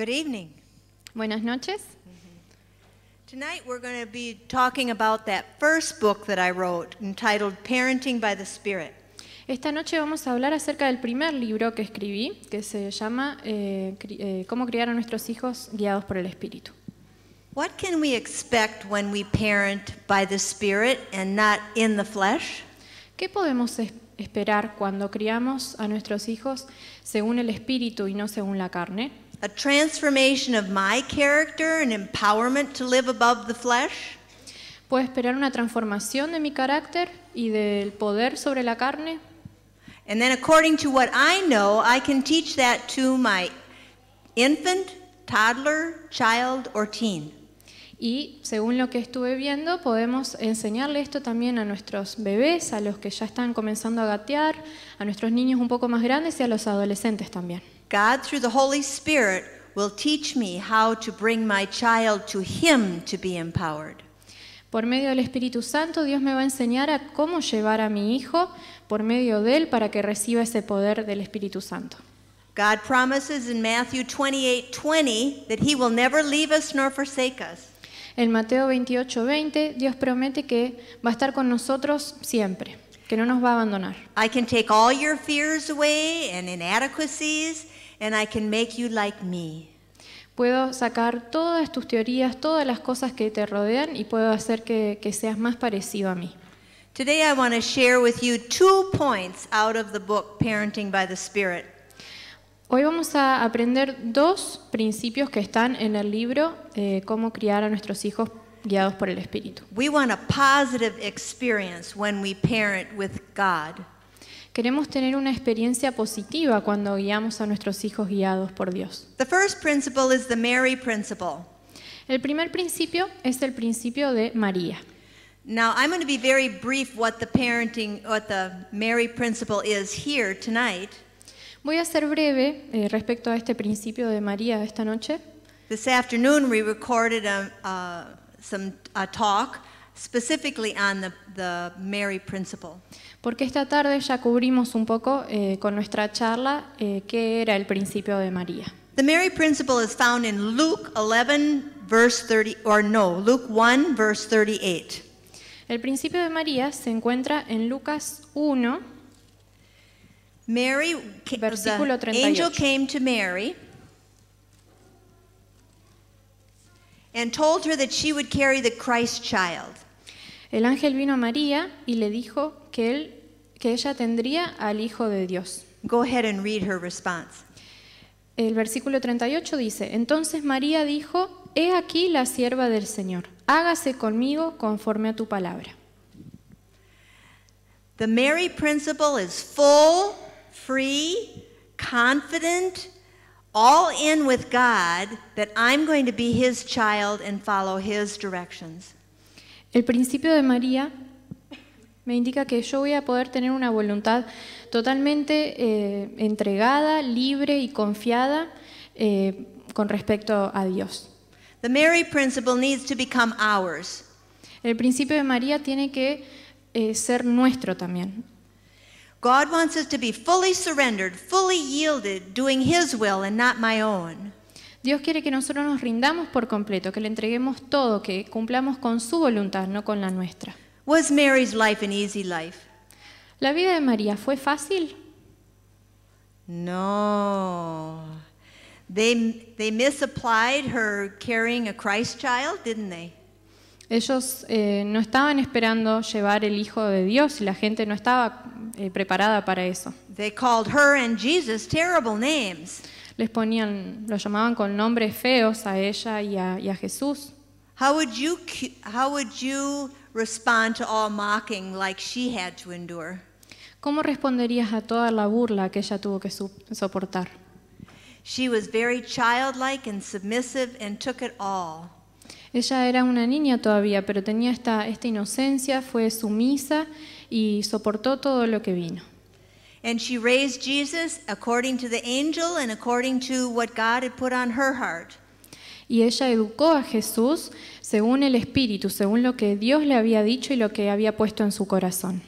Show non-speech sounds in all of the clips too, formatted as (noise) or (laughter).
Good evening. Buenas noches. Tonight we're going to be talking about that first book that I wrote entitled Parenting by the Spirit. Esta noche vamos a hablar acerca del primer libro que escribí, que se llama eh, eh, Cómo criar a nuestros hijos guiados por el Espíritu. What can we expect when we parent by the Spirit and not in the flesh? ¿Qué podemos esperar cuando criamos a nuestros hijos según el Espíritu y no según la carne? a transformation of my character and empowerment to live above the flesh? Puedo esperar una transformación de mi carácter y del poder sobre la carne. according to what I know, I can teach that to my infant, toddler, child or teen. Y según lo que estuve viendo, podemos enseñarle esto también a nuestros bebés, a los que ya están comenzando a gatear, a nuestros niños un poco más grandes y a los adolescentes también. God, through the Holy Spirit, will teach me how to bring my child to Him to be empowered. Por medio del Espíritu Santo, Dios me va a enseñar a cómo llevar a mi hijo por medio de él para que reciba ese poder del Espíritu Santo. God promises in Matthew 28:20 that he will never leave us nor forsake us. En Mateo 28:20, Dios promete que va a estar con nosotros siempre, que no nos va a abandonar. I can take all your fears away and inadequacies and I can make you like me. Puedo sacar todas tus teorías, todas las cosas que te rodean y puedo hacer que, seas más parecido a mí. Today I want to share with you two points out of the book Parenting by the Spirit. Hoy vamos a aprender dos principios que están en el libro eh, cómo criar a nuestros hijos guiados por el Espíritu. We want a positive experience when we parent with God. Queremos tener una experiencia positiva cuando guiamos a nuestros hijos guiados por Dios. The first principle is the Mary principle. El primer principio es el principio de María. Now I'm going to be very brief what the Mary principle is here tonight. Voy a ser breve eh, respecto a este principio de María esta noche. This afternoon we recorded um, uh, a, some talk specifically on the, the Mary principle. Porque esta tarde ya cubrimos un poco eh, con nuestra charla eh, qué era el principio de María. The Mary principle is found in Luke 11 verse 30 or no, Luke 1 verse 38. El principio de María se encuentra en Lucas 1 Mary, versículo 38. angel came to Mary and told her that she would carry the Christ child. El ángel vino a María y le dijo que él que ella tendría al hijo de Dios. Go ahead and read her response. El versículo 38 dice, entonces María dijo, he aquí la sierva del Señor, hágase conmigo conforme a tu palabra. The Mary principle is full, free, confident, all in with God that I'm going to be his child and follow his directions. El principio de María me indica que yo voy a poder tener una voluntad totalmente eh, entregada, libre y confiada eh, con respecto a Dios. The Mary principle needs to become ours. El principio de María tiene que eh, ser nuestro también. Dios quiere que nosotros nos rindamos por completo, que le entreguemos todo, que cumplamos con su voluntad, no con la nuestra. Was Mary's life an easy life? ¿La vida de María fue fácil? No. They, misapplied her carrying a Christ child, didn't they? Ellos eh, no estaban esperando llevar el Hijo de Dios y la gente no estaba eh, preparada para eso. They Les ponían, los llamaban con nombres feos a ella y a, Jesús. ¿Cómo responderías a toda la burla que ella tuvo que soportar? Ella era una niña todavía, pero tenía esta, esta inocencia, fue sumisa y soportó todo lo que vino. And she raised Jesus according to the angel and according to what God had put on her heart. Y ella educó a Jesús según el Espíritu, según lo que Dios le había dicho y lo que había puesto en su corazón.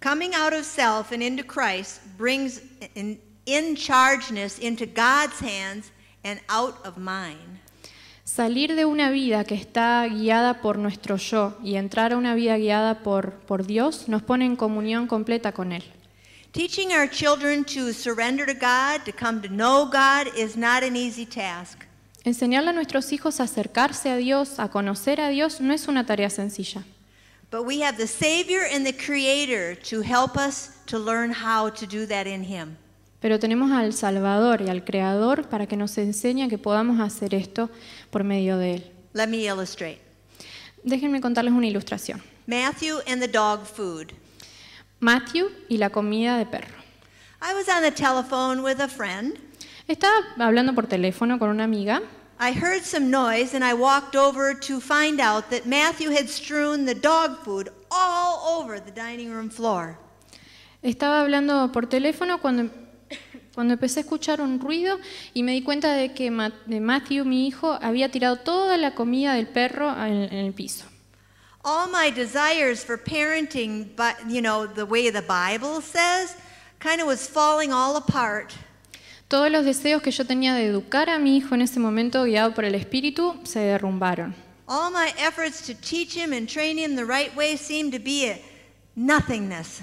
Coming out of self and into Christ brings in, in chargeness into God's hands and out of mine. Salir de una vida que está guiada por nuestro yo y entrar a una vida guiada por, por Dios nos pone en comunión completa con Él. Teaching our children to surrender to God, to come to know God, is not an easy task. Enseñarle a nuestros hijos a acercarse a Dios, a conocer a Dios, no es una tarea sencilla. But we have the and the Creator to help us to learn how to do that in Him. Pero tenemos al Salvador y al Creador para que nos enseñe que podamos hacer esto por medio de él. Let me illustrate. Déjenme contarles una ilustración. Matthew and the dog food. Matthew y la comida de perro. I was on the telephone with a friend. Estaba hablando por teléfono con una amiga. I heard some noise and I walked over to find out that Matthew had strewn the dog food all over the dining room floor. Estaba hablando por teléfono cuando cuando empecé a escuchar un ruido y me di cuenta de que Matthew, mi hijo, había tirado toda la comida del perro en el piso. All my desires for parenting, but you know, the way the Bible says, kind of was falling all apart. Todos los deseos que yo tenía de educar a mi hijo en ese momento, guiado por el Espíritu, se derrumbaron. All my efforts to teach him and train him the right way seemed to be nothingness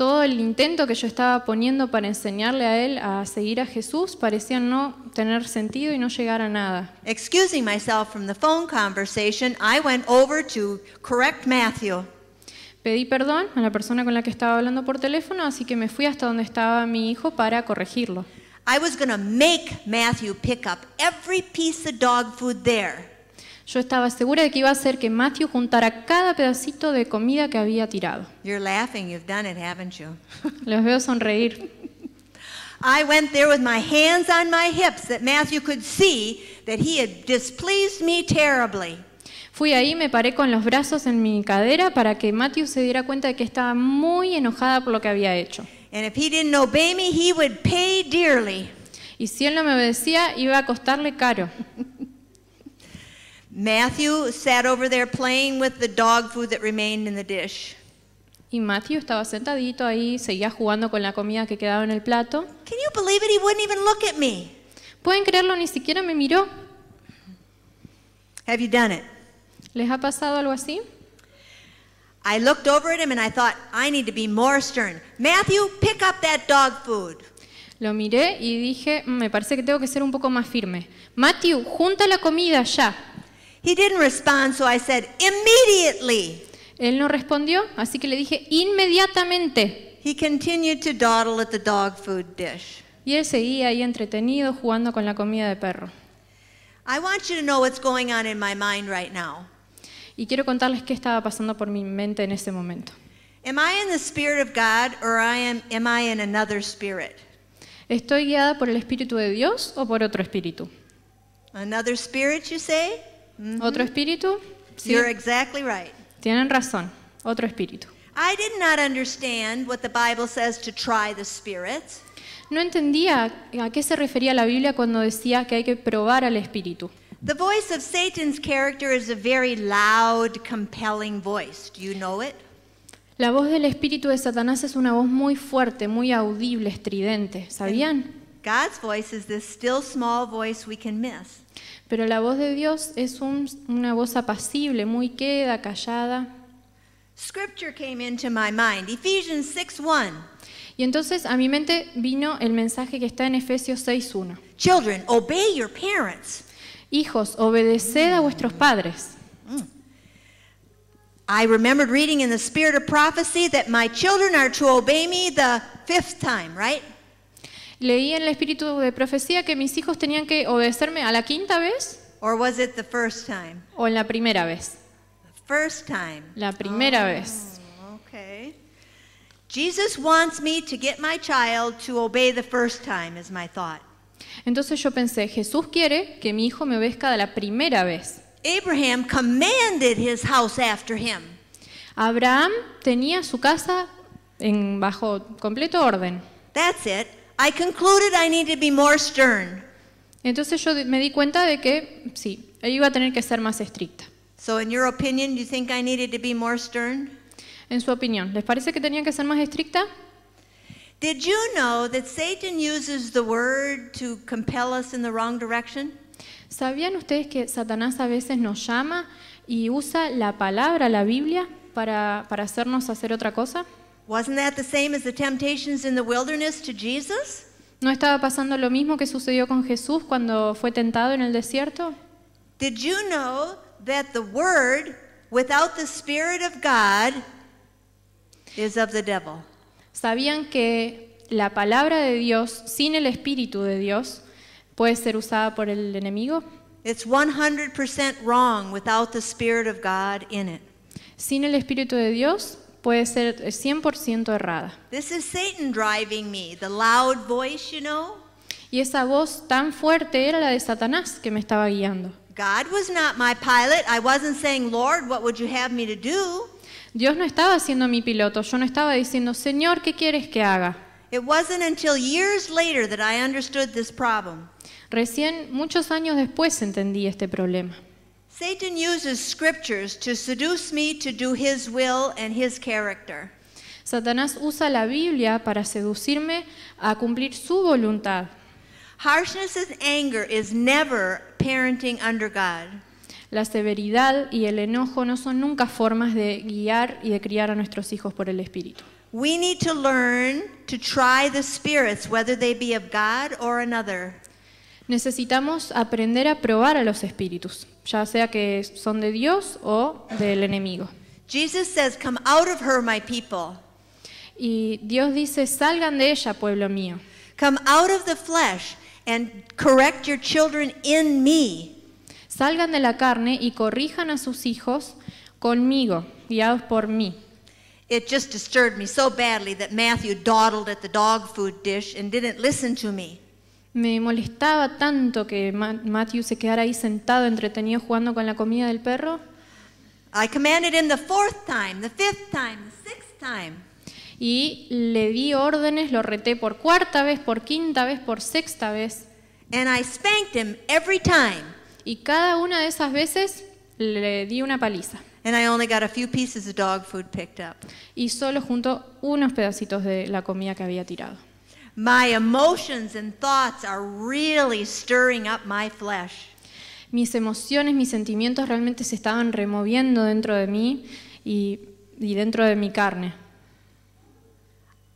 todo el intento que yo estaba poniendo para enseñarle a él a seguir a Jesús parecía no tener sentido y no llegar a nada. Excusing myself from the phone conversation, I went over to correct Matthew. Pedí perdón a la persona con la que estaba hablando por teléfono, así que me fui hasta donde estaba mi hijo para corregirlo. I was going to make Matthew pick up every piece of dog food there. Yo estaba segura de que iba a hacer que Matthew juntara cada pedacito de comida que había tirado. (laughs) Los veo sonreír. Fui ahí, me paré con los brazos en mi cadera para que Matthew se diera cuenta de que estaba muy enojada por lo que había hecho. Y si él no me obedecía, iba a costarle caro. (laughs) Matthew sat over there playing with the dog food that remained in the dish. Y Matthew estaba sentadito ahí, seguía jugando con la comida que quedaba en el plato. Can you believe it? He wouldn't even look at me. Pueden creerlo, ni siquiera me miró. Have you done it? ¿Les ha pasado algo así? I looked over at him and I thought, I need to be more stern. Matthew, pick up that dog food. Lo miré y dije, mm, me parece que tengo que ser un poco más firme. Matthew, junta la comida ya. Él no respondió, así que le dije inmediatamente. Y él seguía ahí entretenido jugando con la comida de perro. Y quiero contarles qué estaba pasando por mi mente en ese momento. ¿Estoy guiada por el espíritu de Dios o por otro espíritu? Another spirit, you say? Otro espíritu. Sí. Tienen razón. Otro espíritu. No entendía a qué se refería la Biblia cuando decía que hay que probar al espíritu. La voz del espíritu de Satanás es una voz muy fuerte, muy audible, estridente. ¿Sabían? Dios voice is this still small voice we pero la voz de Dios es una voz apacible, muy queda, callada. Scripture came into my mind, Ephesians 6:1. Y entonces a mi mente vino el mensaje que está en Efesios 6:1. Children, obey your parents. Hijos, obedeced a vuestros padres. Mm. I remembered reading in the spirit of prophecy that my children are to obey me the fifth time, right? Leí en el espíritu de profecía que mis hijos tenían que obedecerme a la quinta vez. O en la primera vez. La primera oh, vez. Jesus wants me to get my child to obey the first time is my thought. Entonces yo pensé, Jesús quiere que mi hijo me obedezca de la primera vez. Abraham commanded his house after him. Abraham tenía su casa en bajo completo orden. That's it concluded Entonces yo me di cuenta de que sí, iba a tener que ser más estricta. En su opinión, ¿les parece que tenía que ser más estricta? ¿Sabían ustedes que Satanás a veces nos llama y usa la palabra, la Biblia, para, para hacernos hacer otra cosa? Wasn't that the same as the temptations in the wilderness to Jesus? ¿No estaba pasando lo mismo que sucedió con Jesús cuando fue tentado en el desierto? Did you know that the word without the spirit of God is of the devil? ¿Sabían que la palabra de Dios sin el espíritu de Dios puede ser usada por el enemigo? It's 100% wrong without the spirit of God in it. Sin el espíritu de Dios puede ser 100% errada. Y esa voz tan fuerte era la de Satanás que me estaba guiando. Dios no estaba siendo mi piloto. Yo no estaba diciendo, "Señor, ¿qué quieres que haga?" Recién muchos años después entendí este problema. Satan uses scriptures to seduce me to do his will and his character. Satanás usa la Biblia para seducirme a cumplir su voluntad. Harshness and anger is never parenting under God. La severidad y el enojo no son nunca formas de guiar y de criar a nuestros hijos por el espíritu. We need to learn to try the spirits whether they be of God or another. Necesitamos aprender a probar a los espíritus, ya sea que son de Dios o del enemigo. Jesus says, "Come out of her, my people." Y Dios dice, "Salgan de ella, pueblo mío." Come out of the flesh and correct your children in me. Salgan de la carne y corrijan a sus hijos conmigo, guiados por mí. It just disturbed me so badly that Matthew dawdled at the dog food dish and didn't listen to me. Me molestaba tanto que Matthew se quedara ahí sentado, entretenido jugando con la comida del perro. Y le di órdenes, lo reté por cuarta vez, por quinta vez, por sexta vez. every time. Y cada una de esas veces le di una paliza. Y solo junto unos pedacitos de la comida que había tirado. My emotions and thoughts are really stirring up my flesh. Mis emociones, mis sentimientos realmente se estaban removiendo dentro de mí y, y dentro de mi carne.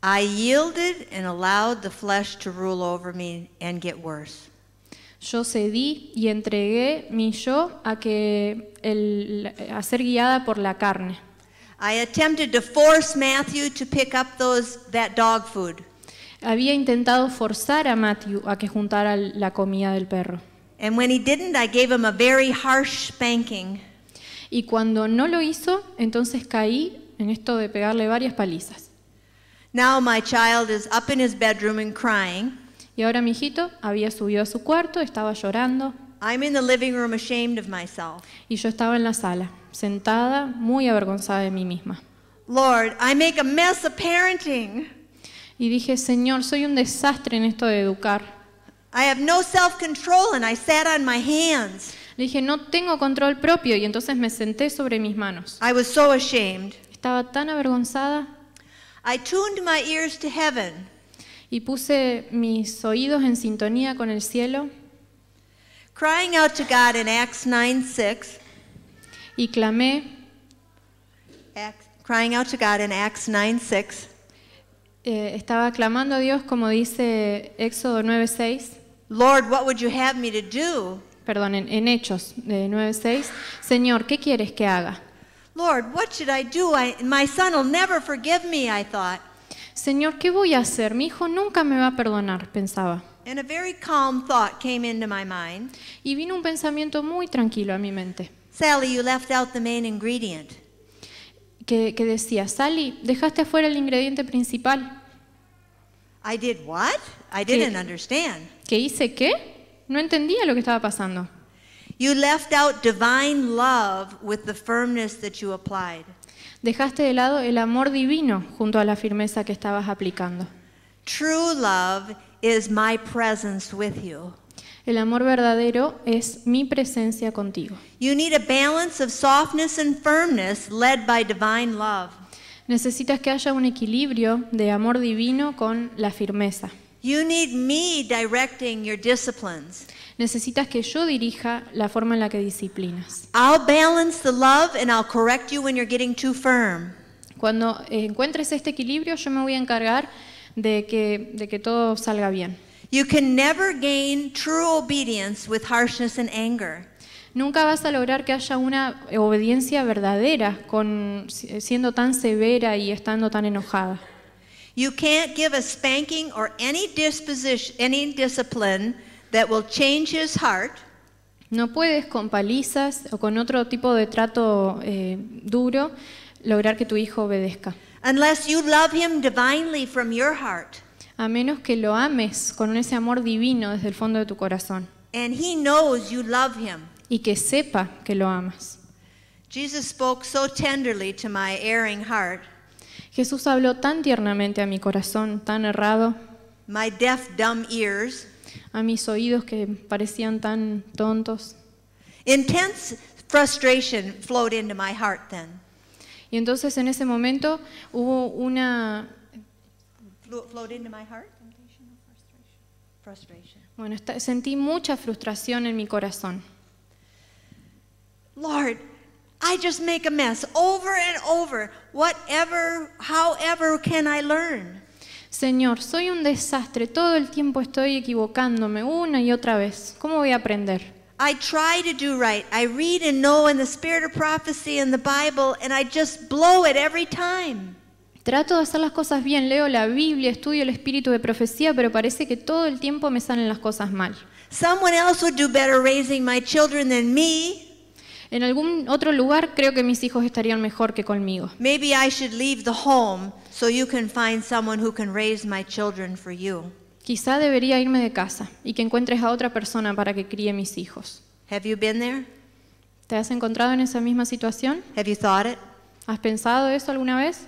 I yielded and allowed the flesh to rule over me and get worse. Yo cedí y entregué mi yo a que el, a ser guiada por la carne. I attempted to force Matthew to pick up those that dog food había intentado forzar a Matthew a que juntara la comida del perro. Y cuando no lo hizo, entonces caí en esto de pegarle varias palizas. my child is up bedroom and crying. Y ahora mi hijito había subido a su cuarto, estaba llorando. in the living Y yo estaba en la sala, sentada, muy avergonzada de mí misma. Lord, I make a mess of parenting. Y dije, Señor, soy un desastre en esto de educar. no Le dije, no tengo control propio y entonces me senté sobre mis manos. was ashamed. Estaba tan avergonzada. I tuned my ears heaven. Y puse mis oídos en sintonía con el cielo. Crying out to God Acts 9:6. Y clamé. Acts, crying out to God in Acts 9:6. Eh, estaba clamando a Dios como dice Éxodo 9:6. Lord, what would you have me to do? Perdón, en, Hechos de eh, 9:6, Señor, ¿qué quieres que haga? Lord, what should I do? my son will never forgive me, I thought. Señor, ¿qué voy a hacer? Mi hijo nunca me va a perdonar, pensaba. And a very calm thought came into my mind. Y vino un pensamiento muy tranquilo a mi mente. Sally, you left out the main ingredient que, decía, Sally, dejaste afuera el ingrediente principal. I did what? I didn't understand. ¿Que hice qué? No entendía lo que estaba pasando. You left out divine love with the firmness that you applied. Dejaste de lado el amor divino junto a la firmeza que estabas aplicando. True love is my presence with you. El amor verdadero es mi presencia contigo. You need a balance of softness and firmness led by divine love. Necesitas que haya un equilibrio de amor divino con la firmeza. You need me directing your disciplines. Necesitas que yo dirija la forma en la que disciplinas. I'll balance the love and I'll correct you when you're getting too firm. Cuando encuentres este equilibrio, yo me voy a encargar de que, de que todo salga bien. You can never gain true obedience with harshness and anger. Nunca vas a lograr que haya una obediencia verdadera con siendo tan severa y estando tan enojada. You can't give a spanking or any disposition any discipline that will change his heart. No puedes con palizas o con otro tipo de trato eh, duro lograr que tu hijo obedezca. Unless you love him divinely from your heart a menos que lo ames con ese amor divino desde el fondo de tu corazón. Y que sepa que lo amas. Jesus Jesús habló tan tiernamente a mi corazón tan errado. My deaf ears. A mis oídos que parecían tan tontos. Intense frustration flowed into my heart then. Y entonces en ese momento hubo una flowed into my heart? Frustration. Bueno, sentí mucha frustración en mi corazón. Lord, I just make a mess over and over. Whatever, however can I learn? Señor, soy un desastre. Todo el tiempo estoy equivocándome una y otra vez. ¿Cómo voy a aprender? I try to do right. I read and know in the spirit of prophecy in the Bible and I just blow it every time. Trato de hacer las cosas bien, leo la Biblia, estudio el espíritu de profecía, pero parece que todo el tiempo me salen las cosas mal. En algún otro lugar creo que mis hijos estarían mejor que conmigo. should can find someone who can raise my Quizá debería irme de casa y que encuentres a otra persona para que críe mis hijos. Have you been there? ¿Te has encontrado en esa misma situación? Have you thought ¿Has pensado eso alguna vez?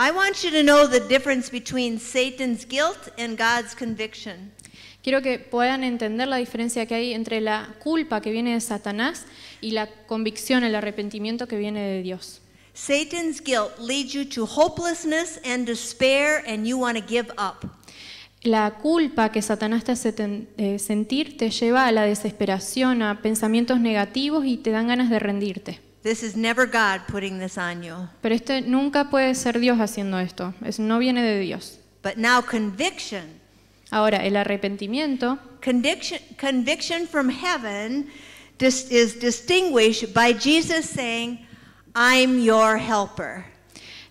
I want you to know the difference between Satan's guilt and God's conviction. Quiero que puedan entender la diferencia que hay entre la culpa que viene de Satanás y la convicción, el arrepentimiento que viene de Dios. Satan's guilt leads you to hopelessness and despair and you want to give up. La culpa que Satanás te hace eh, sentir te lleva a la desesperación, a pensamientos negativos y te dan ganas de rendirte. This is never God putting this on you. Pero esto nunca puede ser Dios haciendo esto. Es, no viene de Dios. But now conviction. Ahora, el arrepentimiento. Conviction, from heaven is distinguished by Jesus saying, I'm your helper.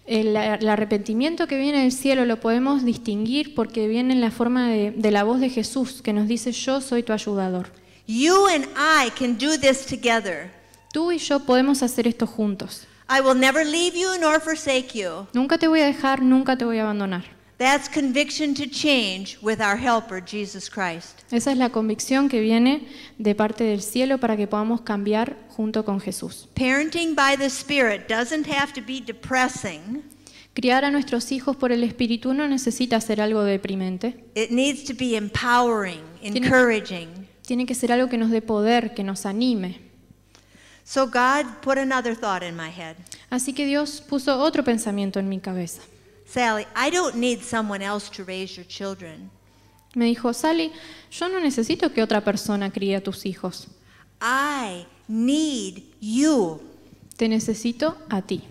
El, arrepentimiento que viene del cielo lo podemos distinguir porque viene en la forma de, de la voz de Jesús que nos dice, yo soy tu ayudador. You and I can do this together. Tú y yo podemos hacer esto juntos. Nunca te voy a dejar, nunca te voy a abandonar. Esa es la convicción que viene de parte del cielo para que podamos cambiar junto con Jesús. Criar a nuestros hijos por el Espíritu no necesita ser algo deprimente. tiene que ser algo que nos dé poder, que nos anime. So God put another thought in my head. Así que Dios puso otro pensamiento en mi cabeza. Sally, I don't need someone else to raise your children. Me dijo, Sally, yo no necesito que otra persona críe a tus hijos. I need you. Te necesito a ti.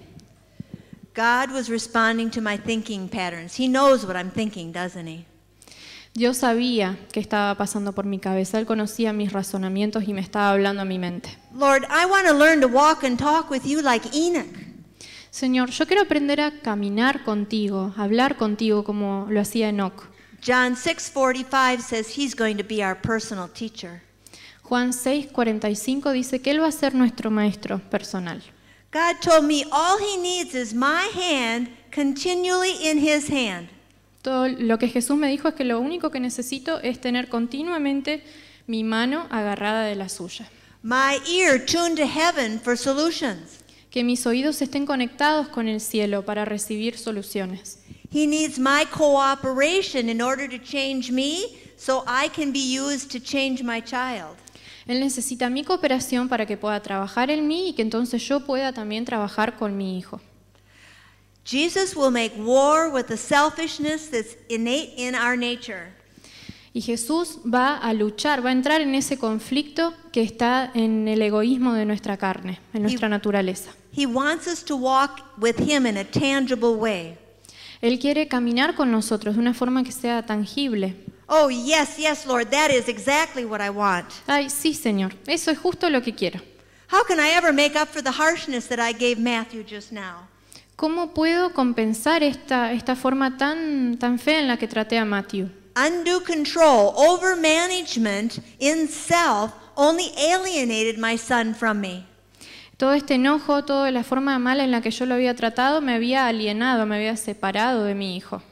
God was responding to my thinking patterns. He knows what I'm thinking, doesn't he? Yo sabía que estaba pasando por mi cabeza. Él conocía mis razonamientos y me estaba hablando a mi mente. Lord, I want to learn to walk and talk with you like Señor, yo quiero aprender a caminar contigo, hablar contigo como lo hacía Enoch. John 6:45 says he's going to be our personal teacher. Juan 6:45 dice que él va a ser nuestro maestro personal. God told me all he needs is my hand continually in his hand lo que Jesús me dijo es que lo único que necesito es tener continuamente mi mano agarrada de la suya. Que mis oídos estén conectados con el cielo para recibir soluciones. He Él necesita mi cooperación para que pueda trabajar en mí y que entonces yo pueda también trabajar con mi hijo. Jesus will make war with the selfishness that's innate in our nature. Y Jesús va a luchar, va a entrar en ese conflicto que está en el egoísmo de nuestra carne, en nuestra he, naturaleza. He wants us to walk with him in a tangible way. Él quiere caminar con nosotros de una forma que sea tangible. Oh, yes, yes, Lord, that is exactly what I want. Ay, sí, Señor, eso es justo lo que quiero. How can I ever make up for the harshness that I gave Matthew just now? ¿Cómo puedo compensar esta, forma tan, tan fea en la que traté a Matthew? Undue control, over in self only alienated my son from me. Todo este enojo, toda la forma mala en la que yo lo había tratado me había alienado, me había separado de mi hijo.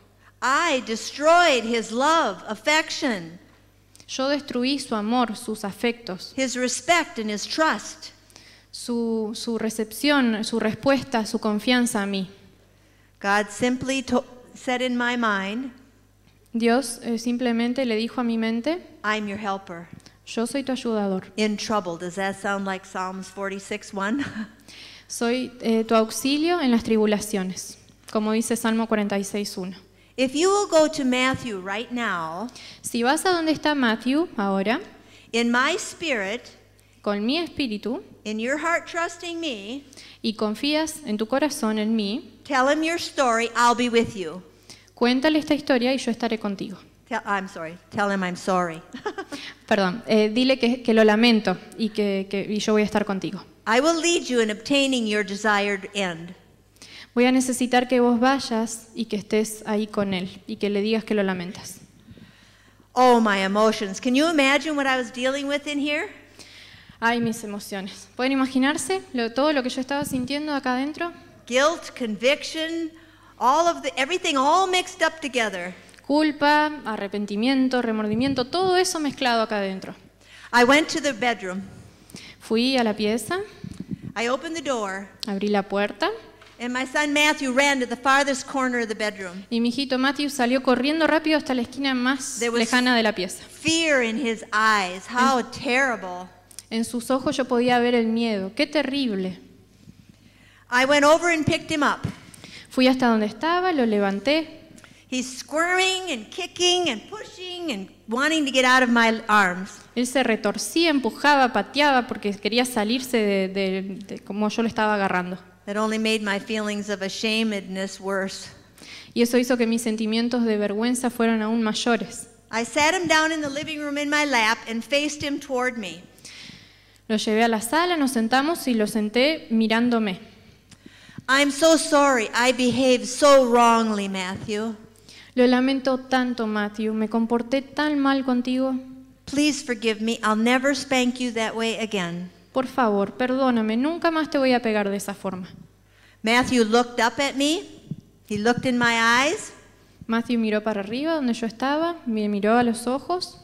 I destroyed his love, affection. Yo destruí su amor, sus afectos. His respect and his trust su, recepción, su respuesta, su confianza a mí. my mind, Dios eh, simplemente le dijo a mi mente, I'm your helper. Yo soy tu ayudador. In trouble, does sound like Psalms 46:1? (laughs) soy eh, tu auxilio en las tribulaciones, como dice Salmo 46:1. now, si vas a donde está Matthew ahora, my spirit, con mi espíritu, y confías en tu corazón en mí, tell story, I'll with you. Cuéntale esta historia y yo estaré contigo. Perdón, dile que, lo lamento y que, yo voy a estar contigo. I Voy a necesitar que vos vayas y que estés ahí con él y que le digas que lo lamentas. Oh, my emotions. Can you imagine what I was dealing with in here? Ay, mis emociones. ¿Pueden imaginarse todo lo que yo estaba sintiendo acá adentro? conviction, everything up together. Culpa, arrepentimiento, remordimiento, todo eso mezclado acá adentro. I went to the bedroom. Fui a la pieza. door. Abrí la puerta. corner Y mi hijito Matthew salió corriendo rápido hasta la esquina más lejana de la pieza. Fear in his eyes. How terrible. En sus ojos yo podía ver el miedo. Qué terrible. I went over and picked him up. Fui hasta donde estaba, lo levanté. He's squirming and kicking and pushing and wanting to get out of my arms. Él se retorcía, empujaba, pateaba porque quería salirse de, de, de como yo lo estaba agarrando. It only made my feelings of ashamedness worse. Y eso hizo que mis sentimientos de vergüenza fueran aún mayores. I sat him down in the living room in my lap and faced him toward me. Lo llevé a la sala, nos sentamos y lo senté mirándome. so sorry, Matthew. Lo lamento tanto, Matthew, me comporté tan mal contigo. Please forgive me, I'll never again. Por favor, perdóname, nunca más te voy a pegar de esa forma. Matthew looked my eyes. Matthew miró para arriba donde yo estaba, me miró a los ojos.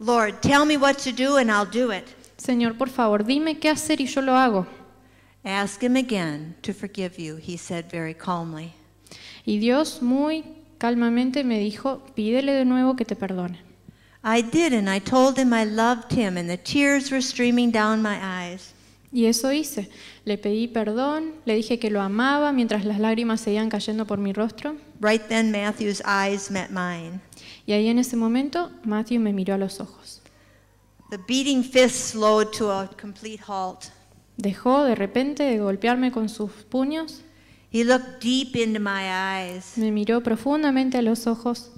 Lord, tell me what to do and I'll do it. Señor, por favor, dime qué hacer y yo lo hago. Ask him again to forgive you, he said very calmly. Y Dios muy calmamente me dijo, pídele de nuevo que te perdone. I did and I told him I loved him and the tears were streaming down my eyes. Y eso hice. Le pedí perdón, le dije que lo amaba mientras las lágrimas seguían cayendo por mi rostro. Right then Matthew's eyes met mine. Y ahí en ese momento Matthew me miró a los ojos. The beating fist slowed to a complete halt. Dejó de repente de golpearme con sus puños. He looked deep into my eyes. Me miró profundamente a los ojos.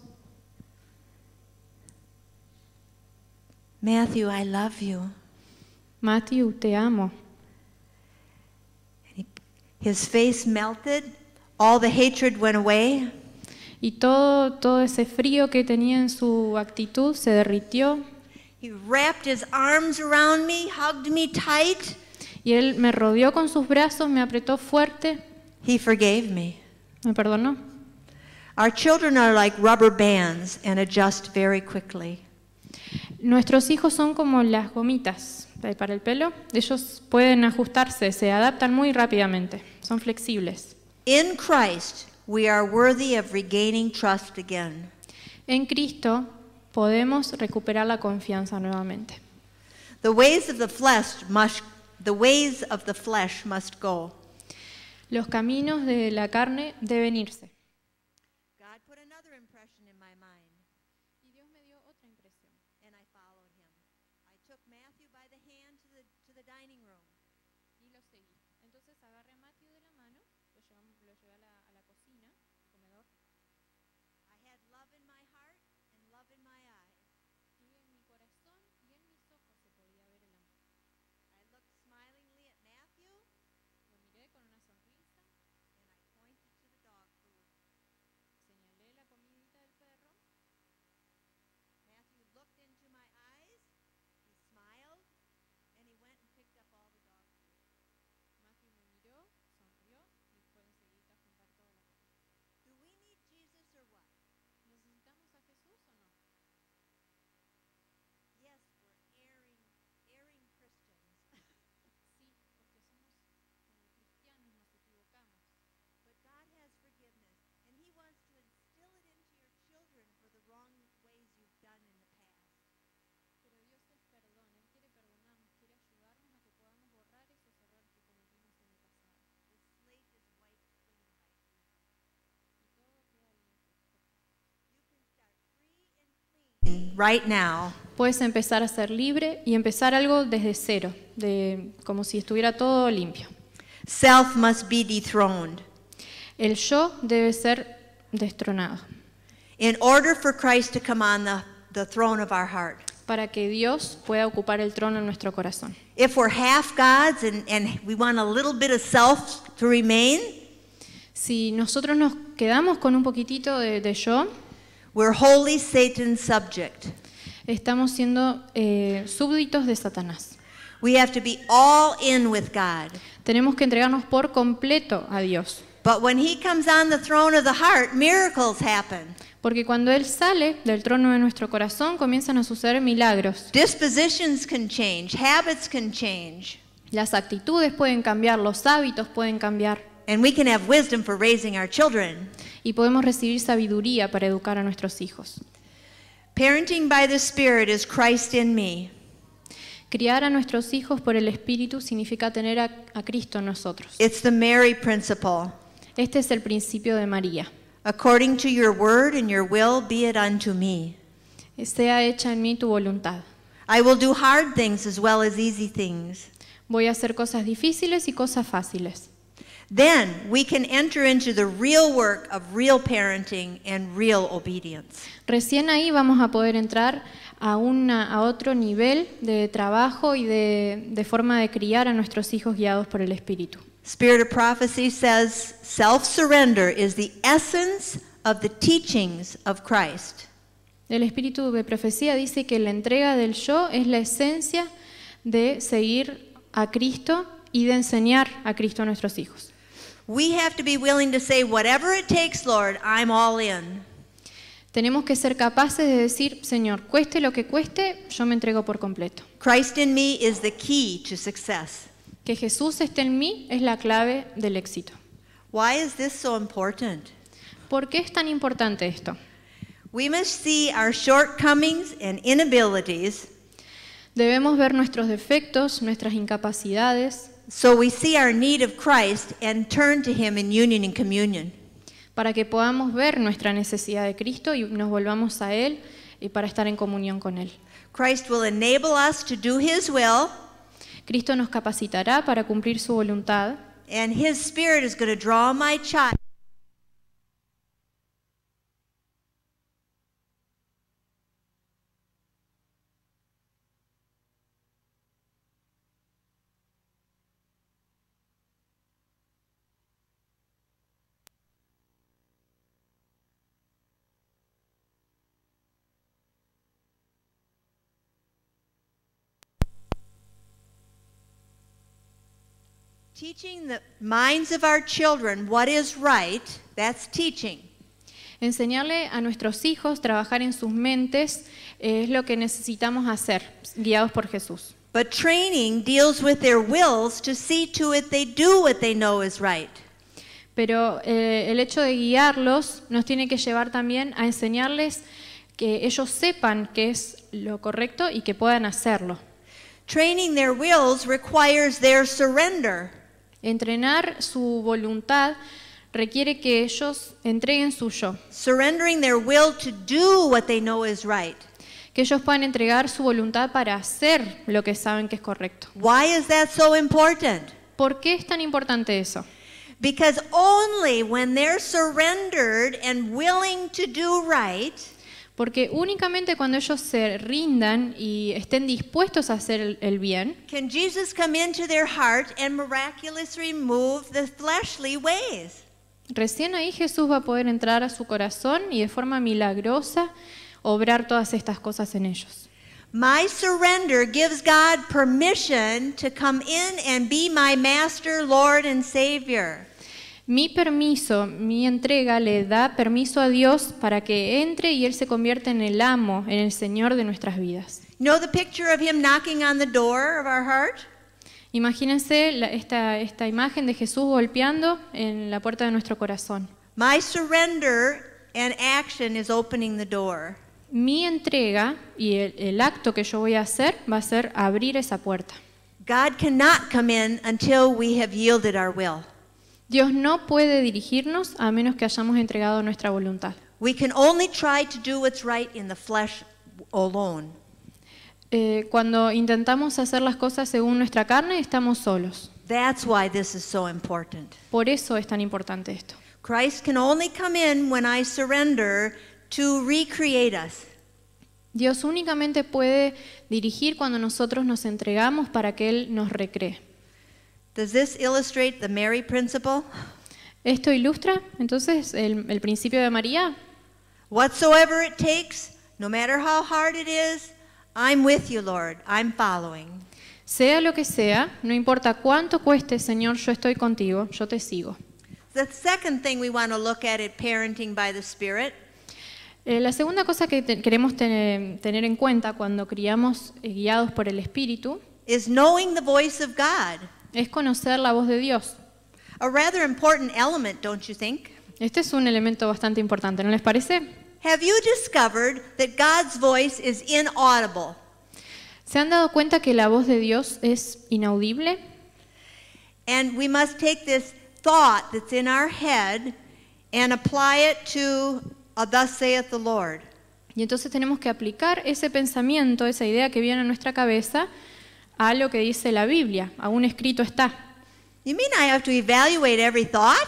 Matthew, I love you. Matthew, te amo. His face melted, all the hatred went away y todo, ese frío que tenía en su actitud se derritió. Y él me rodeó con sus brazos, me apretó fuerte. forgave me. perdonó. children are rubber bands Nuestros hijos son como las gomitas para el pelo. Ellos pueden ajustarse, se adaptan muy rápidamente, son flexibles. In Christ, we are worthy of regaining trust again. En Cristo podemos recuperar la confianza nuevamente. The ways of the flesh must the ways of the flesh must go. Los caminos de la carne deben irse. right now. Puedes empezar a ser libre y empezar algo desde cero, de, como si estuviera todo limpio. Self must be dethroned. El yo debe ser destronado. In order for Christ to come on the, throne of our heart. para que Dios pueda ocupar el trono en nuestro corazón. si nosotros nos quedamos con un poquitito de yo subject. Estamos siendo eh, súbditos de Satanás. We Tenemos que entregarnos por completo a Dios. Porque cuando él sale del trono de nuestro corazón comienzan a suceder milagros. can change, change. Las actitudes pueden cambiar, los hábitos pueden cambiar. And we can have wisdom for raising our children. Y podemos recibir sabiduría para educar a nuestros hijos. Parenting by the Spirit is Christ in me. Criar a nuestros hijos por el Espíritu significa tener a, a Cristo en nosotros. It's the Mary principle. Este es el principio de María. According to your word and your will be it unto me. Sea hecha en mí tu voluntad. I will do hard things as well as easy things. Voy a hacer cosas difíciles y cosas fáciles. Then we can Recién ahí vamos a poder entrar a, una, a otro nivel de trabajo y de, de forma de criar a nuestros hijos guiados por el Espíritu. Spirit of Prophecy says self-surrender is the essence of the teachings of Christ. El espíritu de profecía dice que la entrega del yo es la esencia de seguir a Cristo y de enseñar a Cristo a nuestros hijos willing Tenemos que ser capaces de decir, Señor, cueste lo que cueste, yo me entrego por completo. Christ in me the key success. Que Jesús esté en mí es la clave del éxito. ¿Por qué es tan importante esto? We must see Debemos ver nuestros defectos, nuestras incapacidades. So we see our need of Christ and turn to him in union and communion. Para que podamos ver nuestra necesidad de Cristo y nos volvamos a él y para estar en comunión con él. Christ will enable us to do his will. Cristo nos capacitará para cumplir su voluntad. And his spirit is going to draw my child Teaching the minds of our children what is right, that's teaching. Enseñarle a nuestros hijos, trabajar en sus mentes, es lo que necesitamos hacer, guiados por Jesús. But training deals with their wills to see to it they do what they know is right. Pero eh, el hecho de guiarlos nos tiene que llevar también a enseñarles que ellos sepan qué es lo correcto y que puedan hacerlo. Training their wills requires their surrender. Entrenar su voluntad requiere que ellos entreguen su yo. Surrendering their will to do what they know is right. Que ellos puedan entregar su voluntad para hacer lo que saben que es correcto. Why is that so important? ¿Por qué es tan importante eso? Because only when they're surrendered and willing to do right porque únicamente cuando ellos se rindan y estén dispuestos a hacer el bien, Recién ahí Jesús va a poder entrar a su corazón y de forma milagrosa obrar todas estas cosas en ellos. My surrender gives God permission to come in and be my master, Lord and Savior. Mi permiso, mi entrega le da permiso a Dios para que entre y Él se convierta en el amo, en el Señor de nuestras vidas. Imagínense esta, imagen de Jesús golpeando en la puerta de nuestro corazón. My surrender and action is opening the door. Mi entrega y el, el acto que yo voy a hacer va a ser abrir esa puerta. God cannot come in until we have yielded our will. Dios no puede dirigirnos a menos que hayamos entregado nuestra voluntad. We only cuando intentamos hacer las cosas según nuestra carne, estamos solos. Por eso es tan importante esto. Dios únicamente puede dirigir cuando nosotros nos entregamos para que Él nos recree. Does this illustrate the Mary principle? Esto ilustra entonces el, el principio de María. Whatsoever it takes, no matter how hard it is, I'm with you, Lord. I'm following. Sea lo que sea, no importa cuánto cueste, Señor, yo estoy contigo, yo te sigo. The second thing we want to look at is parenting by the Spirit. Eh, la segunda cosa que queremos tener en cuenta cuando criamos eh, guiados por el Espíritu is knowing the voice of God es conocer la voz de Dios. element, don't think? Este es un elemento bastante importante, ¿no les parece? Have you discovered God's voice ¿Se han dado cuenta que la voz de Dios es inaudible? Y entonces tenemos que aplicar ese pensamiento, esa idea que viene a nuestra cabeza a lo que dice la Biblia, a un escrito está. You mean I have to evaluate every thought?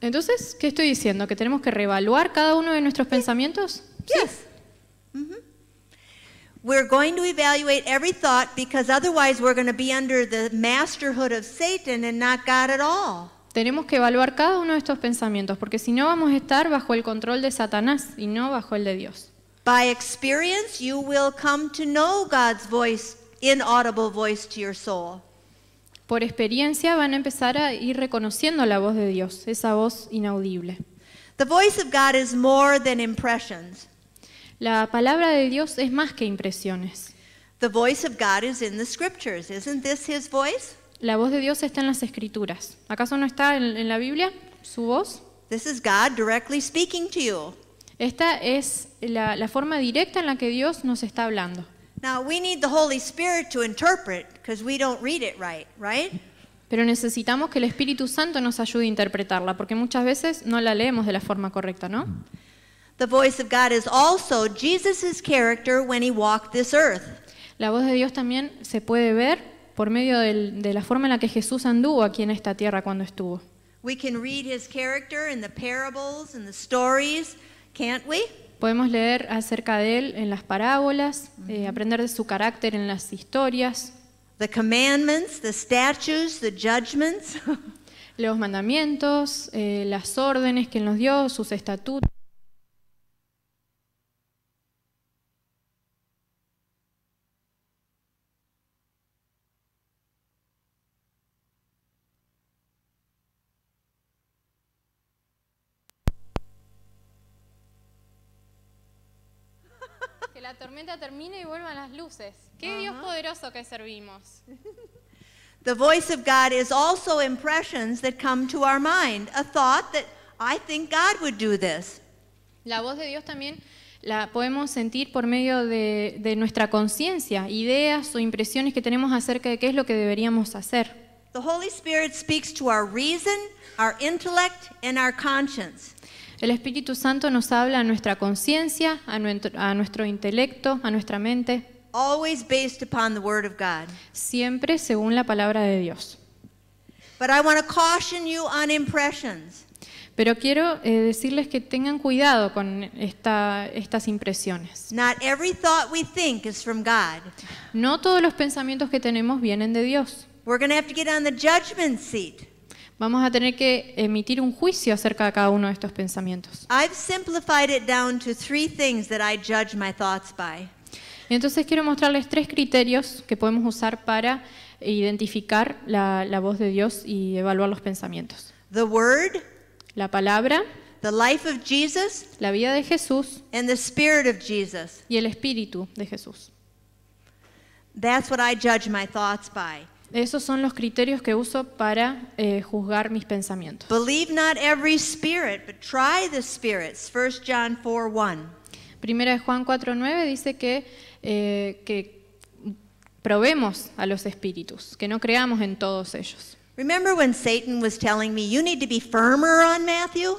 Entonces, ¿qué estoy diciendo? ¿Que tenemos que reevaluar cada uno de nuestros pensamientos? Sí. Yes. Mm -hmm. We're going to evaluate every thought because otherwise we're going to be under the masterhood of Satan and not God at all. Tenemos que evaluar cada uno de estos pensamientos porque si no vamos a estar bajo el control de Satanás y no bajo el de Dios. By experience you will come to know God's voice inaudible voice to your soul. Por experiencia van a empezar a ir reconociendo la voz de Dios, esa voz inaudible. The voice of God is more than impressions. La palabra de Dios es más que impresiones. The voice of God is in the scriptures. Isn't this his voice? La voz de Dios está en las escrituras. ¿Acaso no está en, la Biblia su voz? This is God directly speaking to you. Esta es la, la forma directa en la que Dios nos está hablando. Now we need the Holy Spirit to interpret because we don't read it right, right? Pero necesitamos que el Espíritu Santo nos ayude a interpretarla porque muchas veces no la leemos de la forma correcta, ¿no? The voice of God is also Jesus' character when he walked this earth. La voz de Dios también se puede ver por medio del, de la forma en la que Jesús anduvo aquí en esta tierra cuando estuvo. We can read his character in the parables and the stories, can't we? Podemos leer acerca de él en las parábolas, eh, aprender de su carácter en las historias. The commandments, the statutes, the judgments. (laughs) Los mandamientos, eh, las órdenes que nos dio, sus estatutos. Termina termine y vuelvan las luces. Qué Dios poderoso que servimos. (laughs) the voice of God is also impressions that come to our mind, a thought that I think God would do this. La voz de Dios también la podemos sentir por medio de, de nuestra conciencia, ideas o impresiones que tenemos acerca de qué es lo que deberíamos hacer. The Holy Spirit speaks to our reason, our intellect, and our conscience. El Espíritu Santo nos habla a nuestra conciencia, a, nuestro intelecto, a nuestra mente. Siempre según la palabra de Dios. Pero quiero eh, decirles que tengan cuidado con esta, estas impresiones. No todos los pensamientos que tenemos vienen de Dios. We're have to get on the judgment seat. Vamos a tener que emitir un juicio acerca de cada uno de estos pensamientos. I've simplified it down to things that I judge my thoughts by. Entonces quiero mostrarles tres criterios que podemos usar para identificar la, voz de Dios y evaluar los pensamientos. The word, la palabra, the life of Jesus, la vida de Jesús, the spirit Jesus. y el espíritu de Jesús. That's what I judge my thoughts by. Esos son los criterios que uso para eh, juzgar mis pensamientos. Believe not every spirit, but try the spirits. 1 John 4, 1. Primera de Juan 4:9 dice que, eh, que probemos a los espíritus, que no creamos en todos ellos. Remember when Satan was telling me you need to be firmer on Matthew?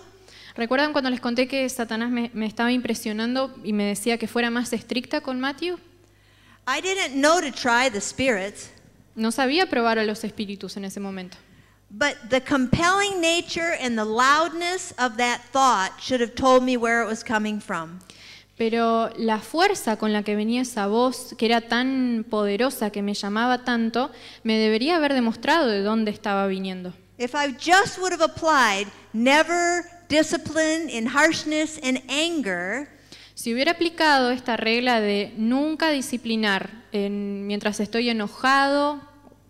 ¿Recuerdan cuando les conté que Satanás me, me estaba impresionando y me decía que fuera más estricta con Matthew? I didn't know to try the spirits. No sabía probar a los espíritus en ese momento. compelling Pero la fuerza con la que venía esa voz, que era tan poderosa, que me llamaba tanto, me debería haber demostrado de dónde estaba viniendo. If I just would have applied never discipline in harshness and anger, si hubiera aplicado esta regla de nunca disciplinar en, mientras estoy enojado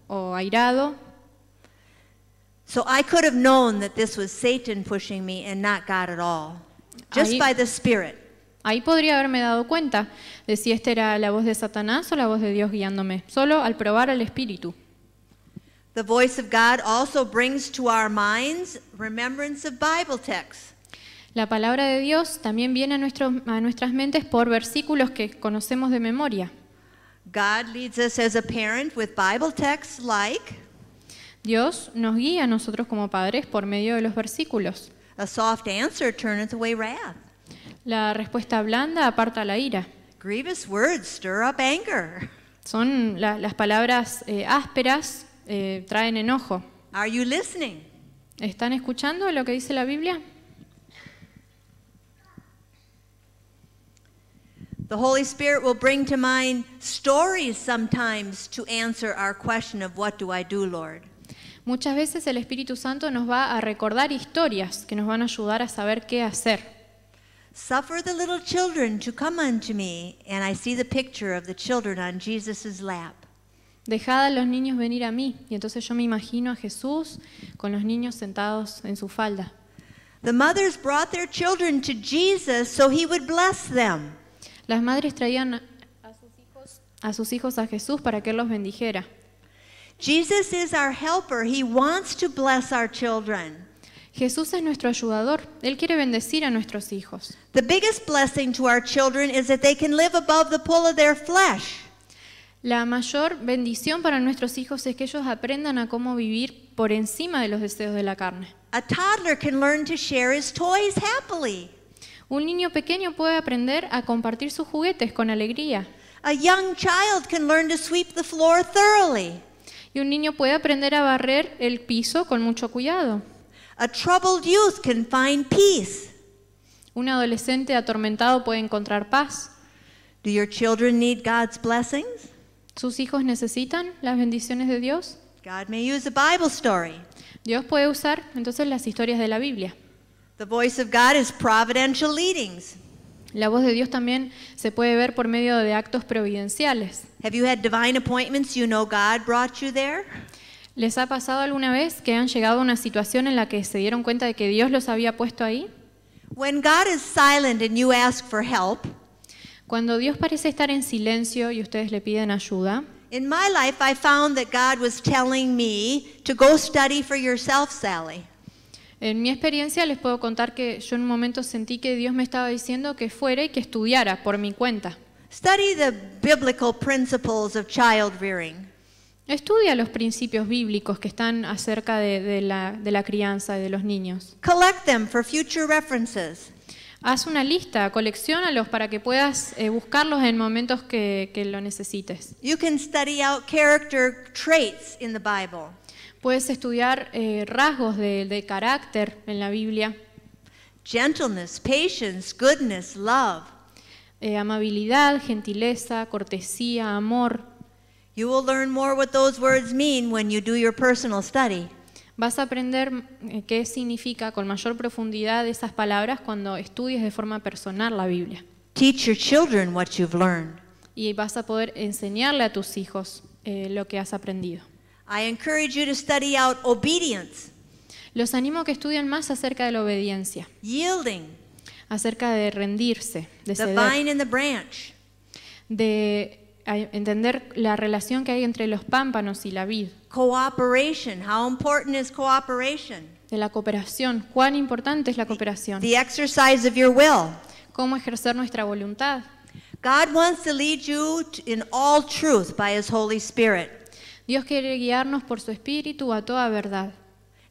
o airado, So I could have known that this was Satan pushing me and not God at all, just ahí, by the Spirit. Ahí podría haberme dado cuenta de si esta era la voz de Satanás o la voz de Dios guiándome, solo al probar al Espíritu. The voice of God also brings to our minds remembrance of Bible texts. La palabra de Dios también viene a, a nuestras mentes por versículos que conocemos de memoria. Dios nos guía a nosotros como padres por medio de los versículos. La respuesta blanda aparta la ira. Son las palabras eh, ásperas eh, traen enojo. Are you listening? ¿Están escuchando lo que dice la Biblia? The Holy Spirit will bring to mind stories sometimes to answer our question of what do I do, Lord. Muchas veces el Espíritu Santo nos va a recordar historias que nos van a ayudar a saber qué hacer. Suffer the little children to come unto me, and I see the picture of the children on Jesus' lap. Dejad a los niños venir a mí, y entonces yo me imagino a Jesús con los niños sentados en su falda. The mothers brought their children to Jesus so he would bless them. Las madres traían a sus hijos a, Jesús para que él los bendijera. helper. He wants to children. Jesús es nuestro ayudador. Él quiere bendecir a nuestros hijos. The biggest children is La mayor bendición para nuestros hijos es que ellos aprendan a cómo vivir por encima de los deseos de la carne. A toddler can learn to share his toys happily. Un niño pequeño puede aprender a compartir sus juguetes con alegría. A young child can learn to sweep the floor thoroughly. Y un niño puede aprender a barrer el piso con mucho cuidado. A troubled youth can find peace. Un adolescente atormentado puede encontrar paz. Do your children need God's blessings? ¿Sus hijos necesitan las bendiciones de Dios? God may use a Bible story. Dios puede usar entonces las historias de la Biblia. The voice of God is providential leadings. La voz de Dios también se puede ver por medio de actos providenciales. Have you had divine appointments you know God brought you there? ¿Les ha pasado alguna vez que han llegado a una situación en la que se dieron cuenta de que Dios los había puesto ahí? God is silent and you ask for help, cuando Dios parece estar en silencio y ustedes le piden ayuda, in my life I found that God was telling me to go study for yourself, Sally. En mi experiencia les puedo contar que yo en un momento sentí que Dios me estaba diciendo que fuera y que estudiara por mi cuenta. Study the biblical principles of child rearing. Estudia los principios bíblicos que están acerca de, la, crianza y de los niños. Collect them for future references. Haz una lista, coleccionalos para que puedas eh, buscarlos en momentos que, que lo necesites. You can study out character traits in the Bible. Puedes estudiar eh, rasgos de, carácter en la Biblia. Gentleness, patience, goodness, love. Eh, amabilidad, gentileza, cortesía, amor. You will learn more what those words mean when you do your personal study. Vas a aprender eh, qué significa con mayor profundidad esas palabras cuando estudies de forma personal la Biblia. Teach your children what you've learned. Y vas a poder enseñarle a tus hijos lo que has aprendido. I encourage you to study out obedience. Los animo que estudien más acerca de la obediencia. Yielding. Acerca de rendirse, de ceder. The vine and the branch. De entender la relación que hay entre los pámpanos y la vid. Cooperation. How important is cooperation? De la cooperación. ¿Cuán importante es la cooperación? The exercise of your will. Cómo ejercer nuestra voluntad. God wants to lead you in all truth by His Holy Spirit. Dios quiere guiarnos por su espíritu a toda verdad.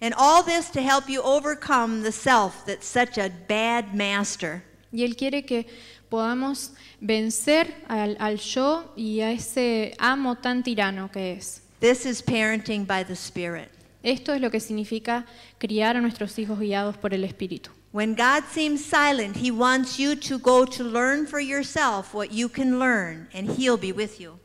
And all this to help you overcome the self that's such a bad master. Y él quiere que podamos vencer al, yo y a ese amo tan tirano que es. This is parenting by the spirit. Esto es lo que significa criar a nuestros hijos guiados por el espíritu. When God seems silent, he wants you to go to learn for yourself what you can learn and he'll be with you.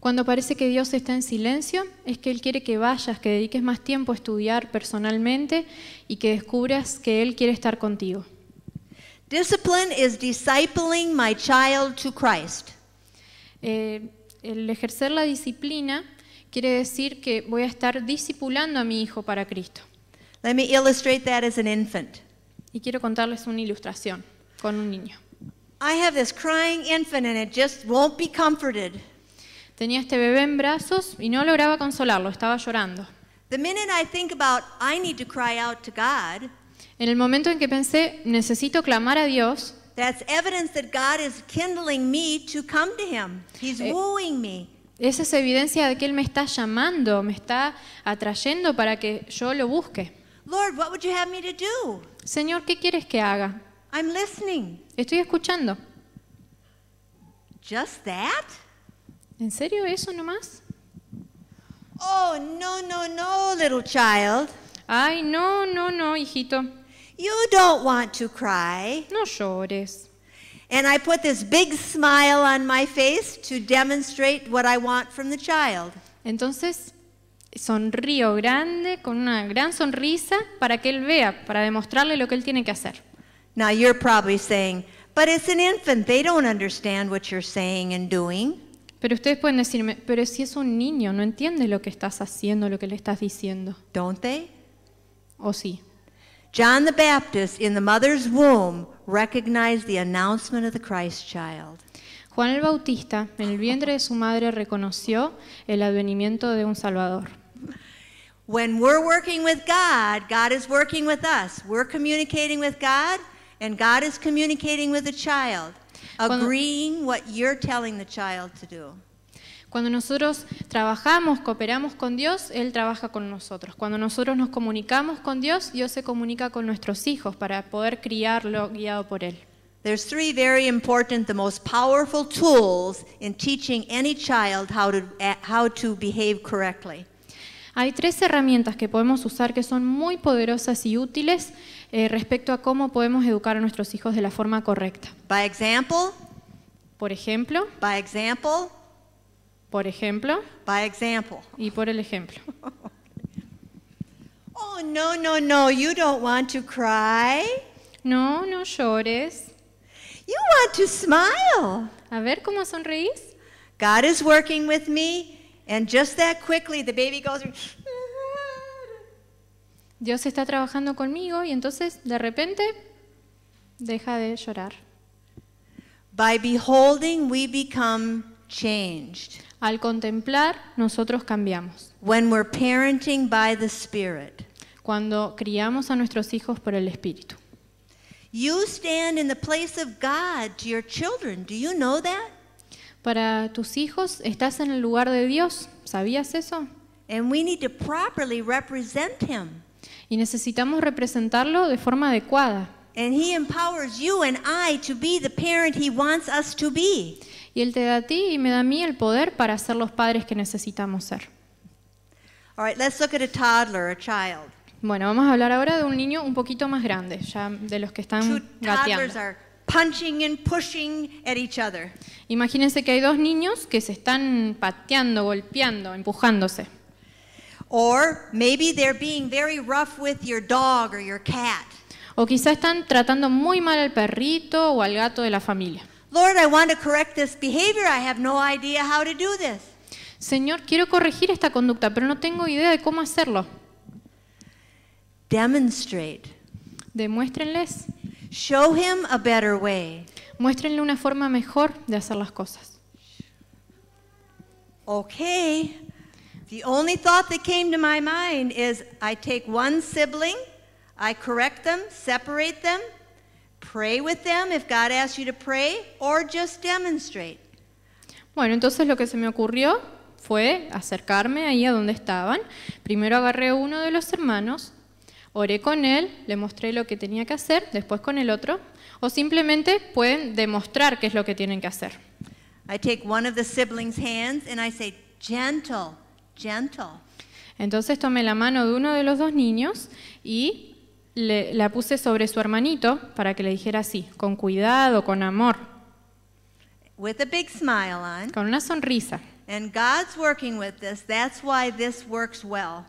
Cuando parece que Dios está en silencio, es que Él quiere que vayas, que dediques más tiempo a estudiar personalmente y que descubras que Él quiere estar contigo. Discipline is discipling my child to Christ. Eh, el ejercer la disciplina quiere decir que voy a estar discipulando a mi hijo para Cristo. Y quiero contarles una ilustración con un niño. I have this crying infant and it just won't be comforted. Tenía este bebé en brazos y no lograba consolarlo, estaba llorando. en el momento en que pensé, necesito clamar a Dios, Esa es evidencia de que él me está llamando, me está atrayendo para que yo lo busque. Señor, ¿qué quieres que haga? Estoy escuchando. Just that? ¿En serio eso nomás? Oh, no, no, no, little child. Ay, no, no, no, hijito. You don't want to cry. No llores. And I put this big smile on my face to demonstrate what I want from the child. Entonces, sonrío grande con una gran sonrisa para que él vea, para demostrarle lo que él tiene que hacer. Now you're probably saying, but it's an infant, they don't understand what you're saying and doing. Pero ustedes pueden decirme, pero si es un niño, no entiende lo que estás haciendo, lo que le estás diciendo. Don't they? ¿O sí? John the Baptist in the mother's womb recognized the announcement of the Christ child. Juan el Bautista en el vientre de su madre reconoció el advenimiento de un Salvador. When we're working with God, God is working with us. We're communicating with God and God is communicating with the child. Agreeing what you're telling the child to do. Cuando nosotros trabajamos, cooperamos con Dios, Él trabaja con nosotros. Cuando nosotros nos comunicamos con Dios, Dios se comunica con nuestros hijos para poder criarlo guiado por Él. There's three very important, the most powerful tools in teaching any child how to, how to behave correctly. Hay tres herramientas que podemos usar que son muy poderosas y útiles eh, respecto a cómo podemos educar a nuestros hijos de la forma correcta. By example. Por ejemplo. By example. Por ejemplo. By example. Y por el ejemplo. (laughs) oh, no, no, no, you don't want to cry. No, no llores. You want to smile. A ver cómo sonreís. God is working with me and just that quickly the baby goes Dios está trabajando conmigo y entonces de repente deja de llorar. By beholding we become changed. Al contemplar nosotros cambiamos. When we're parenting by the Spirit. Cuando criamos a nuestros hijos por el Espíritu. You stand in the place of God to your children. Do you know that? Para tus hijos estás en el lugar de Dios. ¿Sabías eso? And we need to properly represent him. Y necesitamos representarlo de forma adecuada. Y él te da a ti y me da a mí el poder para ser los padres que necesitamos ser. Bueno, vamos a hablar ahora de un niño un poquito más grande, ya de los que están gateando. other. Imagínense que hay dos niños que se están pateando, golpeando, empujándose maybe they're being very with your dog O quizá están tratando muy mal al perrito o al gato de la familia. Lord, Señor, quiero corregir esta conducta, pero no tengo idea de cómo hacerlo. Demonstrate. Demuéstrenles. Show a better way. Muéstrenle una forma mejor de hacer las cosas. Okay, The only thought that came to my mind is I take one sibling, I correct them, separate them, pray with them if God asks you to pray, or just demonstrate. Bueno, entonces lo que se me ocurrió fue acercarme ahí a donde estaban. Primero agarré uno de los hermanos, oré con él, le mostré lo que tenía que hacer, después con el otro, o simplemente pueden demostrar qué es lo que tienen que hacer. I take one of the siblings' hands and I say, gentle. Entonces tomé la mano de uno de los dos niños y la puse sobre su hermanito para que le dijera así, con cuidado, con amor. With a big smile on. Con una sonrisa. And God's working with That's why this works well.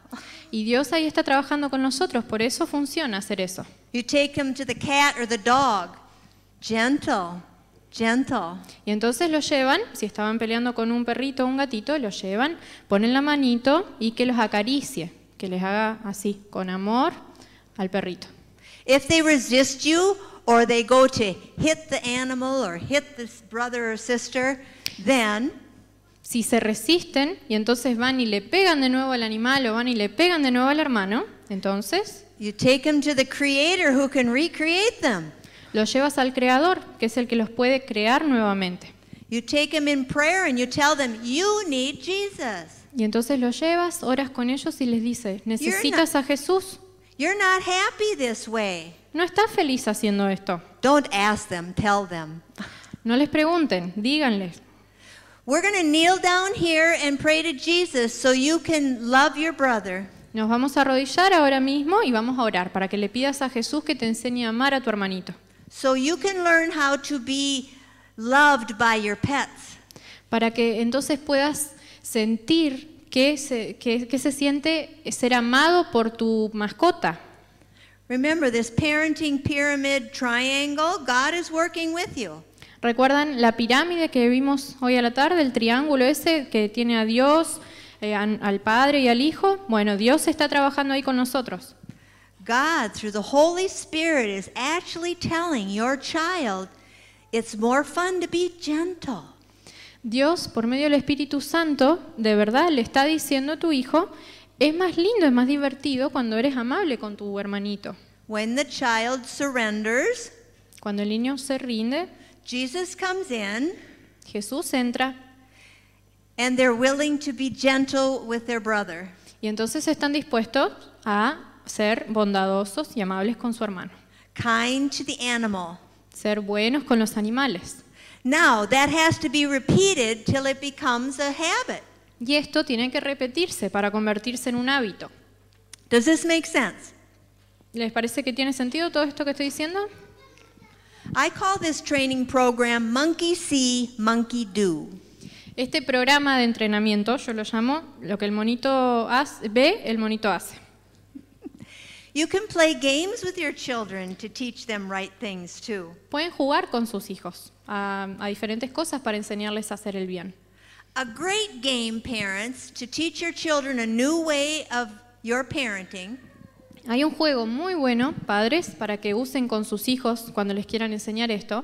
Y Dios ahí está trabajando con nosotros, por eso funciona hacer eso. You take him to the cat or the dog. Gentle gentle. Y entonces lo llevan, si estaban peleando con un perrito o un gatito, lo llevan, ponen la manito y que los acaricie, que les haga así, con amor al perrito. si se resisten y entonces van y le pegan de nuevo al animal o van y le pegan de nuevo al hermano, entonces em can los llevas al creador, que es el que los puede crear nuevamente. Y entonces los llevas, oras con ellos y les dices, "Necesitas a Jesús." No estás feliz haciendo esto. No les pregunten, díganles. your brother. Nos vamos a arrodillar ahora mismo y vamos a orar para que le pidas a Jesús que te enseñe a amar a tu hermanito. So you can learn how to be loved by your pets. Para que entonces puedas sentir que se, siente ser amado por tu mascota. Remember this working with you. ¿Recuerdan la pirámide que vimos hoy a la tarde, el triángulo ese que tiene a Dios, eh, al Padre y al Hijo? Bueno, Dios está trabajando ahí con nosotros. God, through the Holy Spirit, is actually telling your child it's more fun to be gentle. Dios, por medio del Espíritu Santo, de verdad le está diciendo a tu hijo, es más lindo, es más divertido cuando eres amable con tu hermanito. When the child surrenders, cuando el niño se rinde, Jesus comes in, Jesús entra, and they're willing to be gentle with their brother. Y entonces están dispuestos a ser bondadosos y amables con su hermano. Kind to the animal. Ser buenos con los animales. Now, that has to be repeated till it becomes a habit. Y esto tiene que repetirse para convertirse en un hábito. Does this make sense? ¿Les parece que tiene sentido todo esto que estoy diciendo? I call this training program Monkey See, Monkey Do. Este programa de entrenamiento yo lo llamo lo que el monito ve, el monito hace. You can play games with your children to teach them right things too. Pueden jugar con sus hijos a, a diferentes cosas para enseñarles a hacer el bien. A great game, parents, to teach your children a new way of your parenting. Hay un juego muy bueno, padres, para que usen con sus hijos cuando les quieran enseñar esto.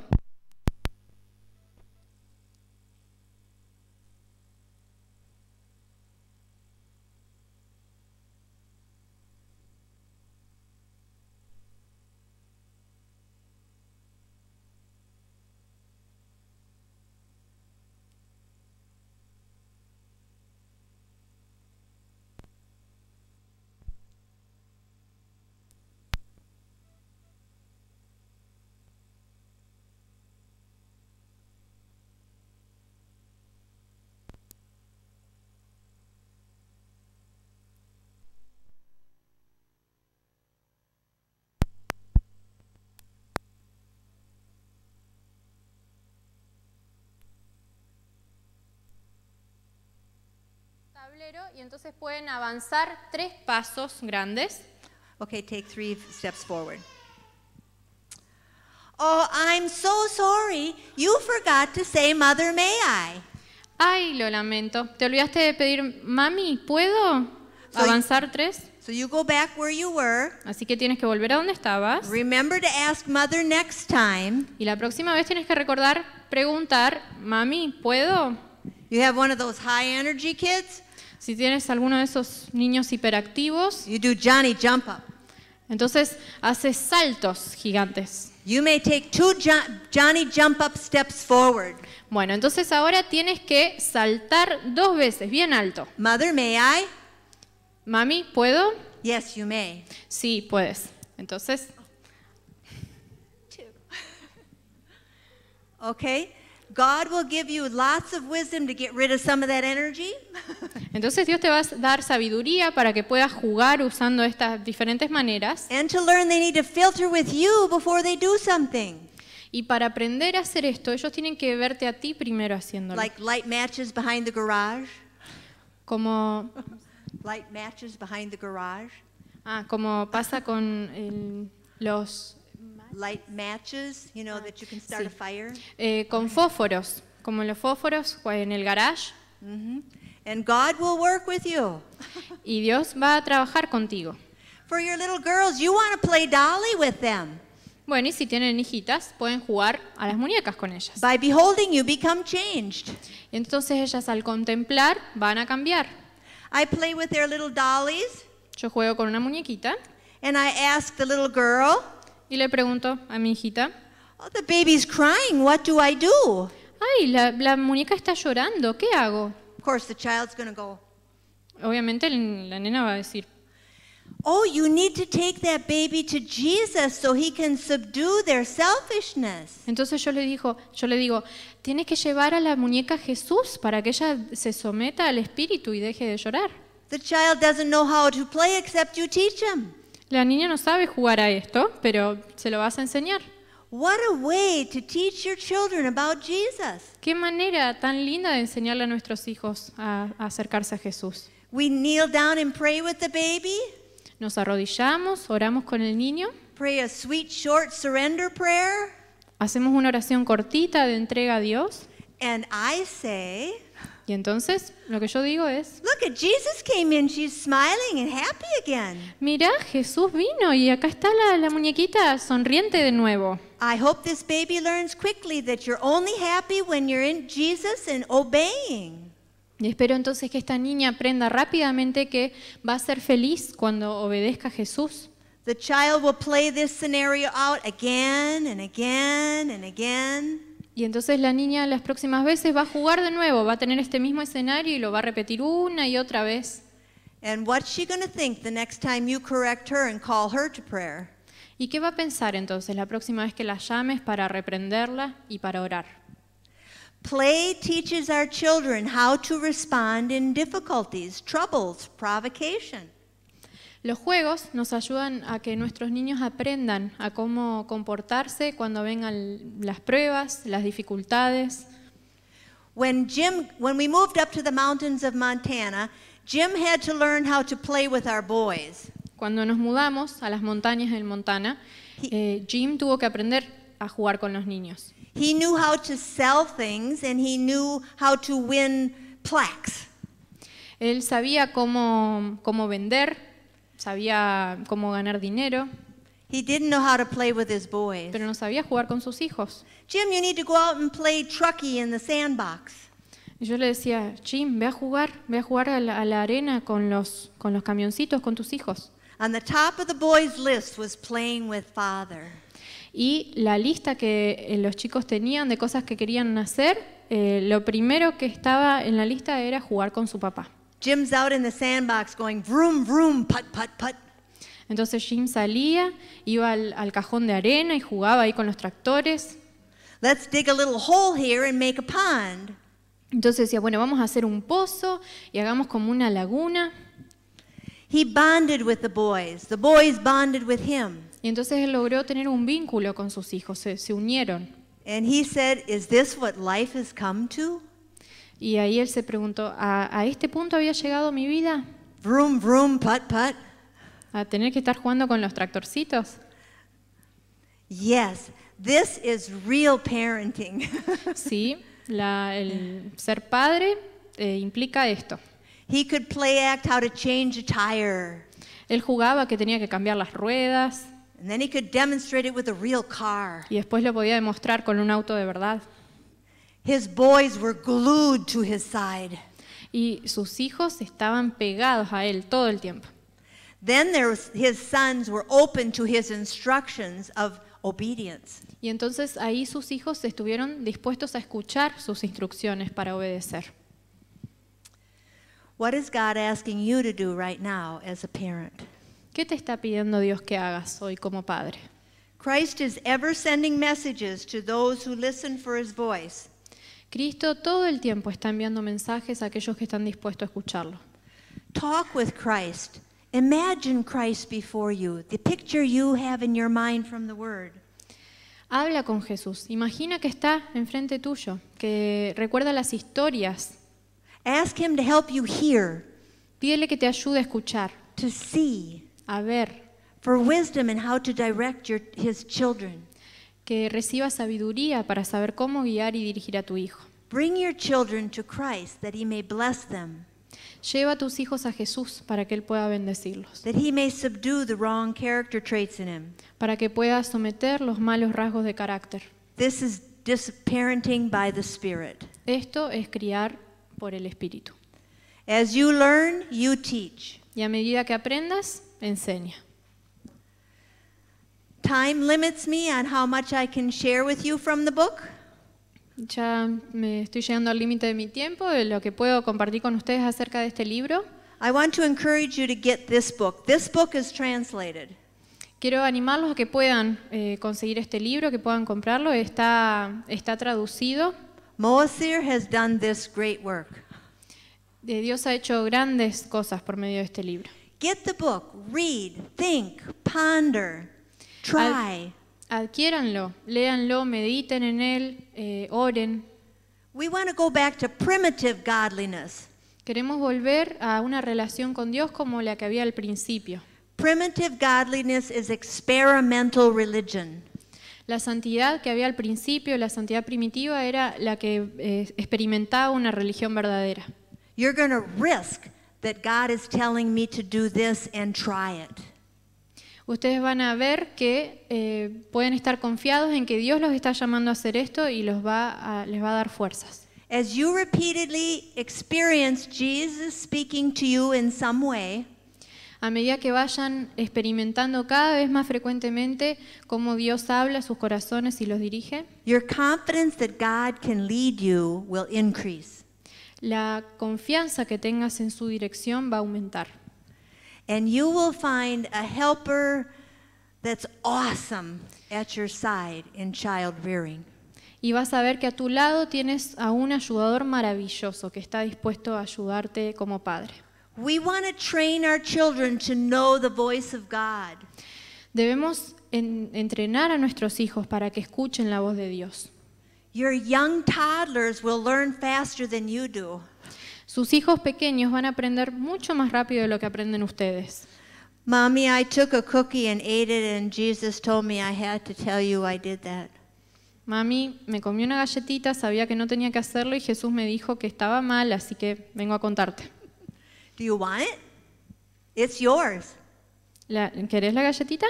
y entonces pueden avanzar tres pasos grandes. Okay, take three steps forward. Oh, I'm so sorry. You forgot to say, Mother, may I? Ay, lo lamento. Te olvidaste de pedir, mami, ¿puedo avanzar you, tres? So you go back where you were. Así que tienes que volver a donde estabas. Remember to ask mother next time. Y la próxima vez tienes que recordar preguntar, mami, ¿puedo? You have one of those high energy kids. Si tienes alguno de esos niños hiperactivos, you Johnny jump entonces haces saltos gigantes. You may take two Johnny jump up steps forward. Bueno, entonces ahora tienes que saltar dos veces, bien alto. Mother, may I? Mami, ¿puedo? Yes, you may. Sí, puedes. Entonces. Two. okay. God will give you lots of wisdom to get rid of some of that energy. (laughs) Entonces Dios te va a dar sabiduría para que puedas jugar usando estas diferentes maneras. And to learn they need to filter with you before they do something. Y para aprender a hacer esto, ellos tienen que verte a ti primero haciéndolo. Like light matches behind the garage. Como light matches behind the garage. Ah, como pasa con el, los light matches, you know, that you can start sí. a fire. Eh, con fósforos, como los fósforos en el garage. Mm -hmm. And God will work with you. y Dios va a trabajar contigo. For your little girls, you want to play dolly with them. Bueno, y si tienen hijitas, pueden jugar a las muñecas con ellas. By beholding you become changed. Y entonces ellas al contemplar van a cambiar. I play with their little dollies. Yo juego con una muñequita. And I ask the little girl. Y le pregunto a mi hijita, oh, the baby's crying. What do I do? Ay, la, la muñeca está llorando. ¿Qué hago? Of course, the child's going to go. Obviamente la nena va a decir, Oh, you need to take that baby to Jesus so he can subdue their selfishness. Entonces yo le digo, yo le digo, tienes que llevar a la muñeca a Jesús para que ella se someta al espíritu y deje de llorar. The child doesn't know how to play except you teach him. La niña no sabe jugar a esto, pero se lo vas a enseñar. What a way to teach your children about Jesus. Qué manera tan linda de enseñarle a nuestros hijos a, acercarse a Jesús. We kneel down and pray with the baby. Nos arrodillamos, oramos con el niño. Pray a sweet short surrender prayer. Hacemos una oración cortita de entrega a Dios. And I say, y entonces, lo que yo digo es, Look at Jesus came in, she's smiling and happy again. Mira, Jesús vino y acá está la, la muñequita sonriente de nuevo. I hope this baby learns quickly that you're only happy when you're in Jesus and obeying. Y espero entonces que esta niña aprenda rápidamente que va a ser feliz cuando obedezca a Jesús. The child will play this scenario out again and again and again. Y entonces la niña las próximas veces va a jugar de nuevo, va a tener este mismo escenario y lo va a repetir una y otra vez. she think next time you and her ¿Y qué va a pensar entonces la próxima vez que la llames para reprenderla y para orar? Play teaches our children how to respond in difficulties, troubles, provocation. Los juegos nos ayudan a que nuestros niños aprendan a cómo comportarse cuando vengan las pruebas, las dificultades. moved the mountains had learn how to play with boys. Cuando nos mudamos a las montañas del Montana, eh, Jim tuvo que aprender a jugar con los niños. how to things he knew how to win Él sabía cómo, cómo vender sabía cómo ganar dinero. Pero no sabía jugar con sus hijos. Jim, you need to go out and play trucky in the sandbox. Y yo le decía, Jim, ve a jugar, ve a jugar a la, arena con los, con los camioncitos, con tus hijos. the top of the boys' list was playing with father. Y la lista que eh, los chicos tenían de cosas que querían hacer, eh, lo primero que estaba en la lista era jugar con su papá. Jim's out in the sandbox going vroom vroom put put put. Entonces Jim salía, iba al, cajón de arena y jugaba ahí con los tractores. Let's dig a little hole here and make a pond. Entonces decía, bueno, vamos a hacer un pozo y hagamos como una laguna. He bonded with the boys. The boys bonded with him. Y entonces él logró tener un vínculo con sus hijos, se, se unieron. And he said, "Is this what life has come to?" Y ahí él se preguntó, ¿a, este punto había llegado mi vida? ¿A tener que estar jugando con los tractorcitos? Yes, real parenting. (laughs) sí, el ser padre eh, implica esto. Él jugaba que tenía que cambiar las ruedas. Y después lo podía demostrar con un auto de verdad. His boys were glued to his side. Y sus hijos estaban pegados a él todo el tiempo. Then there was, his sons were open to his instructions of obedience. Y entonces ahí sus hijos estuvieron dispuestos a escuchar sus instrucciones para obedecer. What is God asking you to do right now as a parent? ¿Qué te está pidiendo Dios que hagas hoy como padre? Christ is ever sending messages to those who listen for his voice. Cristo todo el tiempo está enviando mensajes a aquellos que están dispuestos a escucharlo. Talk with Christ. Imagine Christ before you, the picture you have in your mind from the word. Habla con Jesús. Imagina que está enfrente tuyo, que recuerda las historias. Ask him to help you hear. Pídele que te ayude a escuchar. To see. A ver. For wisdom and how to direct his children que reciba sabiduría para saber cómo guiar y dirigir a tu hijo. Bring your children to Christ that he may bless them. Lleva a tus hijos a Jesús para que él pueda bendecirlos. Para que pueda someter los malos rasgos de carácter. Esto es criar por el espíritu. As Y a medida que aprendas, enseña time limits me on how much I can share with you from the book. Ya me estoy llegando al límite de mi tiempo, de lo que puedo compartir con ustedes acerca de este libro. I want to encourage you to get this book. This book is translated. Quiero animarlos a que puedan eh, conseguir este libro, que puedan comprarlo. Está, está traducido. Moasir has done this great work. Eh, Dios ha hecho grandes cosas por medio de este libro. Get the book, read, think, ponder. Try. Adquiéranlo, léanlo, mediten en él, eh, oren. We want back to Queremos volver a una relación con Dios como la que había al principio. Primitive godliness is experimental religion. La santidad que había al principio, la santidad primitiva, era la que eh, experimentaba una religión verdadera. You're going to risk that God is telling me to do this and try it ustedes van a ver que eh, pueden estar confiados en que Dios los está llamando a hacer esto y les va a dar fuerzas. As you repeatedly experience Jesus speaking to you in some way, a medida que vayan experimentando cada vez más frecuentemente cómo Dios habla a sus corazones y los dirige, your confidence that God can lead you will increase. La confianza que tengas en su dirección va a aumentar and you will find a helper that's awesome at your side in child rearing. Y vas a ver que a tu lado tienes a un ayudador maravilloso que está dispuesto a ayudarte como padre. We want to train our children to know the voice of God. Debemos en, entrenar a nuestros hijos para que escuchen la voz de Dios. Your young toddlers will learn faster than you do. Sus hijos pequeños van a aprender mucho más rápido de lo que aprenden ustedes. Mommy, Mami, me comí una galletita, sabía que no tenía que hacerlo y Jesús me dijo que estaba mal, así que vengo a contarte. Do yours. La, ¿Querés la galletita?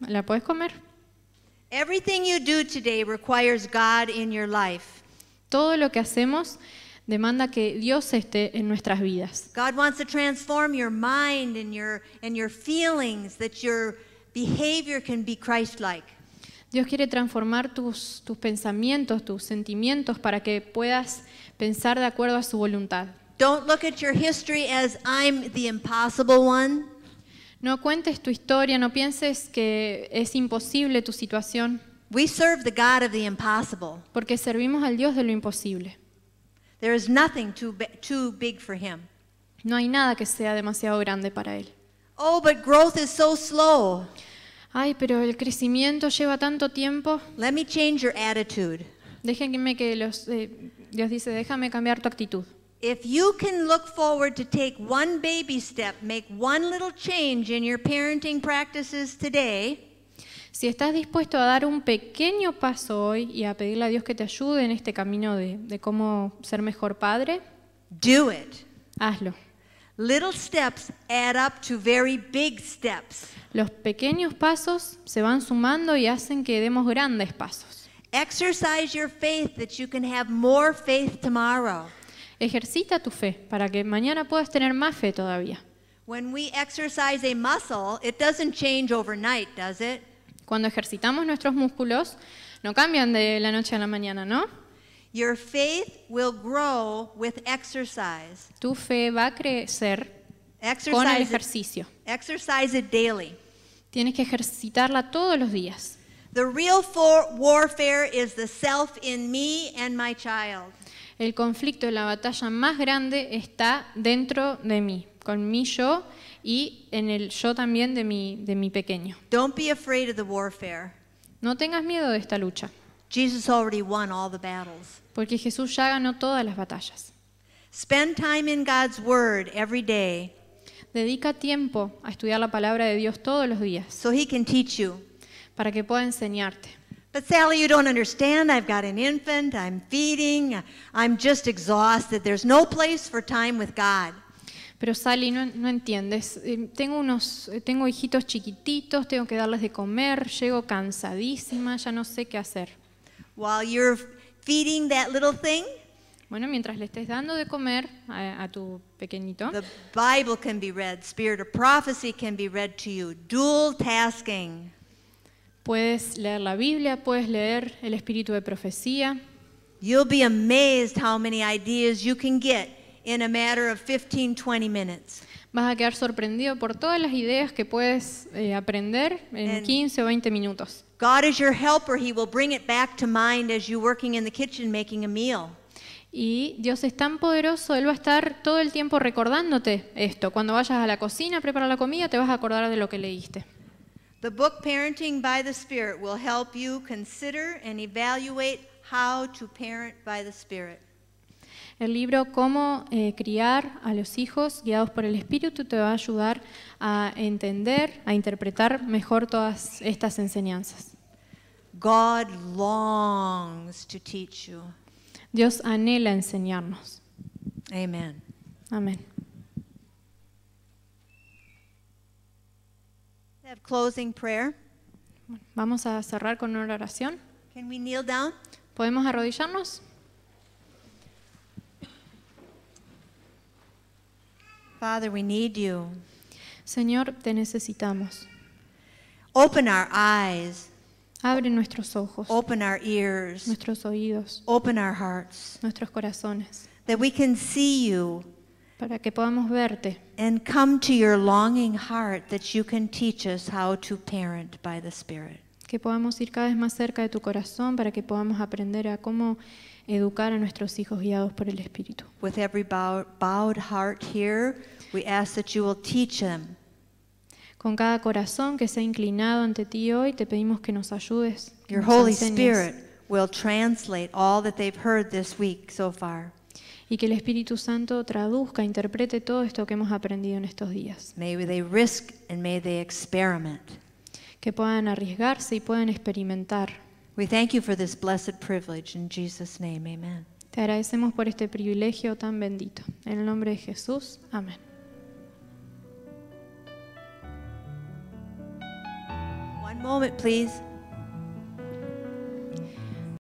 La puedes comer. Everything you do today requires God in your life. Todo lo que hacemos demanda que Dios esté en nuestras vidas. Dios quiere transformar tus, tus pensamientos, tus sentimientos para que puedas pensar de acuerdo a su voluntad. No cuentes tu historia, no pienses que es imposible tu situación. We serve the Porque servimos al Dios de lo imposible. There is nothing too, too big for him. No hay nada que sea demasiado grande para él. Oh, but growth is so slow. Ay, pero el crecimiento lleva tanto tiempo. Let me change your attitude. Déjenme que los, eh, Dios dice, déjame cambiar tu actitud. If you can look forward to take one baby step, make one little change in your parenting practices today. Si estás dispuesto a dar un pequeño paso hoy y a pedirle a Dios que te ayude en este camino de, de cómo ser mejor padre, do it. Hazlo. Little steps add up to very big steps. Los pequeños pasos se van sumando y hacen que demos grandes pasos. Exercise your faith that you can have more faith tomorrow. Ejercita tu fe para que mañana puedas tener más fe todavía. When we exercise a muscle, it doesn't change overnight, does it? Cuando ejercitamos nuestros músculos, no cambian de la noche a la mañana, ¿no? Your faith will grow with exercise. Tu fe va a crecer con el ejercicio. exercise daily. Tienes que ejercitarla todos los días. The real warfare is the self in me and my child. El conflicto, la batalla más grande está dentro de mí, con mi yo y en el yo también de mi, de mi pequeño. Don't be afraid of the warfare. No tengas miedo de esta lucha. Jesus already won all the battles. Porque Jesús ya ganó todas las batallas. Spend time in God's word every day. Dedica tiempo a estudiar la palabra de Dios todos los días. So he can teach you. Para que pueda enseñarte. But Sally, you don't understand. I've got an infant. I'm feeding. I'm just exhausted. There's no place for time with God pero Sally, no, entiendes, eh, tengo, unos, eh, tengo hijitos chiquititos, tengo que darles de comer, llego cansadísima, ya no sé qué hacer. While you're feeding that little thing, bueno, mientras le estés dando de comer a, a tu pequeñito, the Bible can be read, spirit of prophecy can be read to you, dual tasking. Puedes leer la Biblia, puedes leer el espíritu de profecía. You'll be amazed how many ideas you can get in a matter of 15, 20 minutes. Vas a quedar sorprendido por todas las ideas que puedes eh, aprender en And 15 o 20 minutos. God is your helper. He will bring it back to mind as you working in the kitchen making a meal. Y Dios es tan poderoso, Él va a estar todo el tiempo recordándote esto. Cuando vayas a la cocina a preparar la comida, te vas a acordar de lo que leíste. The book Parenting by the Spirit will help you consider and evaluate how to parent by the Spirit. El libro Cómo eh, criar a los hijos guiados por el Espíritu te va a ayudar a entender, a interpretar mejor todas estas enseñanzas. Dios anhela enseñarnos. Amén. Vamos a cerrar con una oración. ¿Podemos arrodillarnos? Father, we need you. Señor, te necesitamos. Open our eyes. Abre nuestros ojos. Open our ears. Nuestros oídos. Open our hearts. Nuestros corazones. That we can see you. Para que podamos verte. And come to your longing heart that you can teach us how to parent by the Spirit. Que podamos ir cada vez más cerca de tu corazón para que podamos aprender a cómo educar a nuestros hijos guiados por el Espíritu. Con cada corazón que se ha inclinado ante ti hoy, te pedimos que nos ayudes. Y que el Espíritu Santo traduzca, interprete todo esto que hemos aprendido en estos días. Que puedan arriesgarse y puedan experimentar. We thank you for this blessed privilege in Jesus name. Amen. Te agradecemos por este privilegio tan bendito. En el nombre de Jesús. Amén. One moment, please.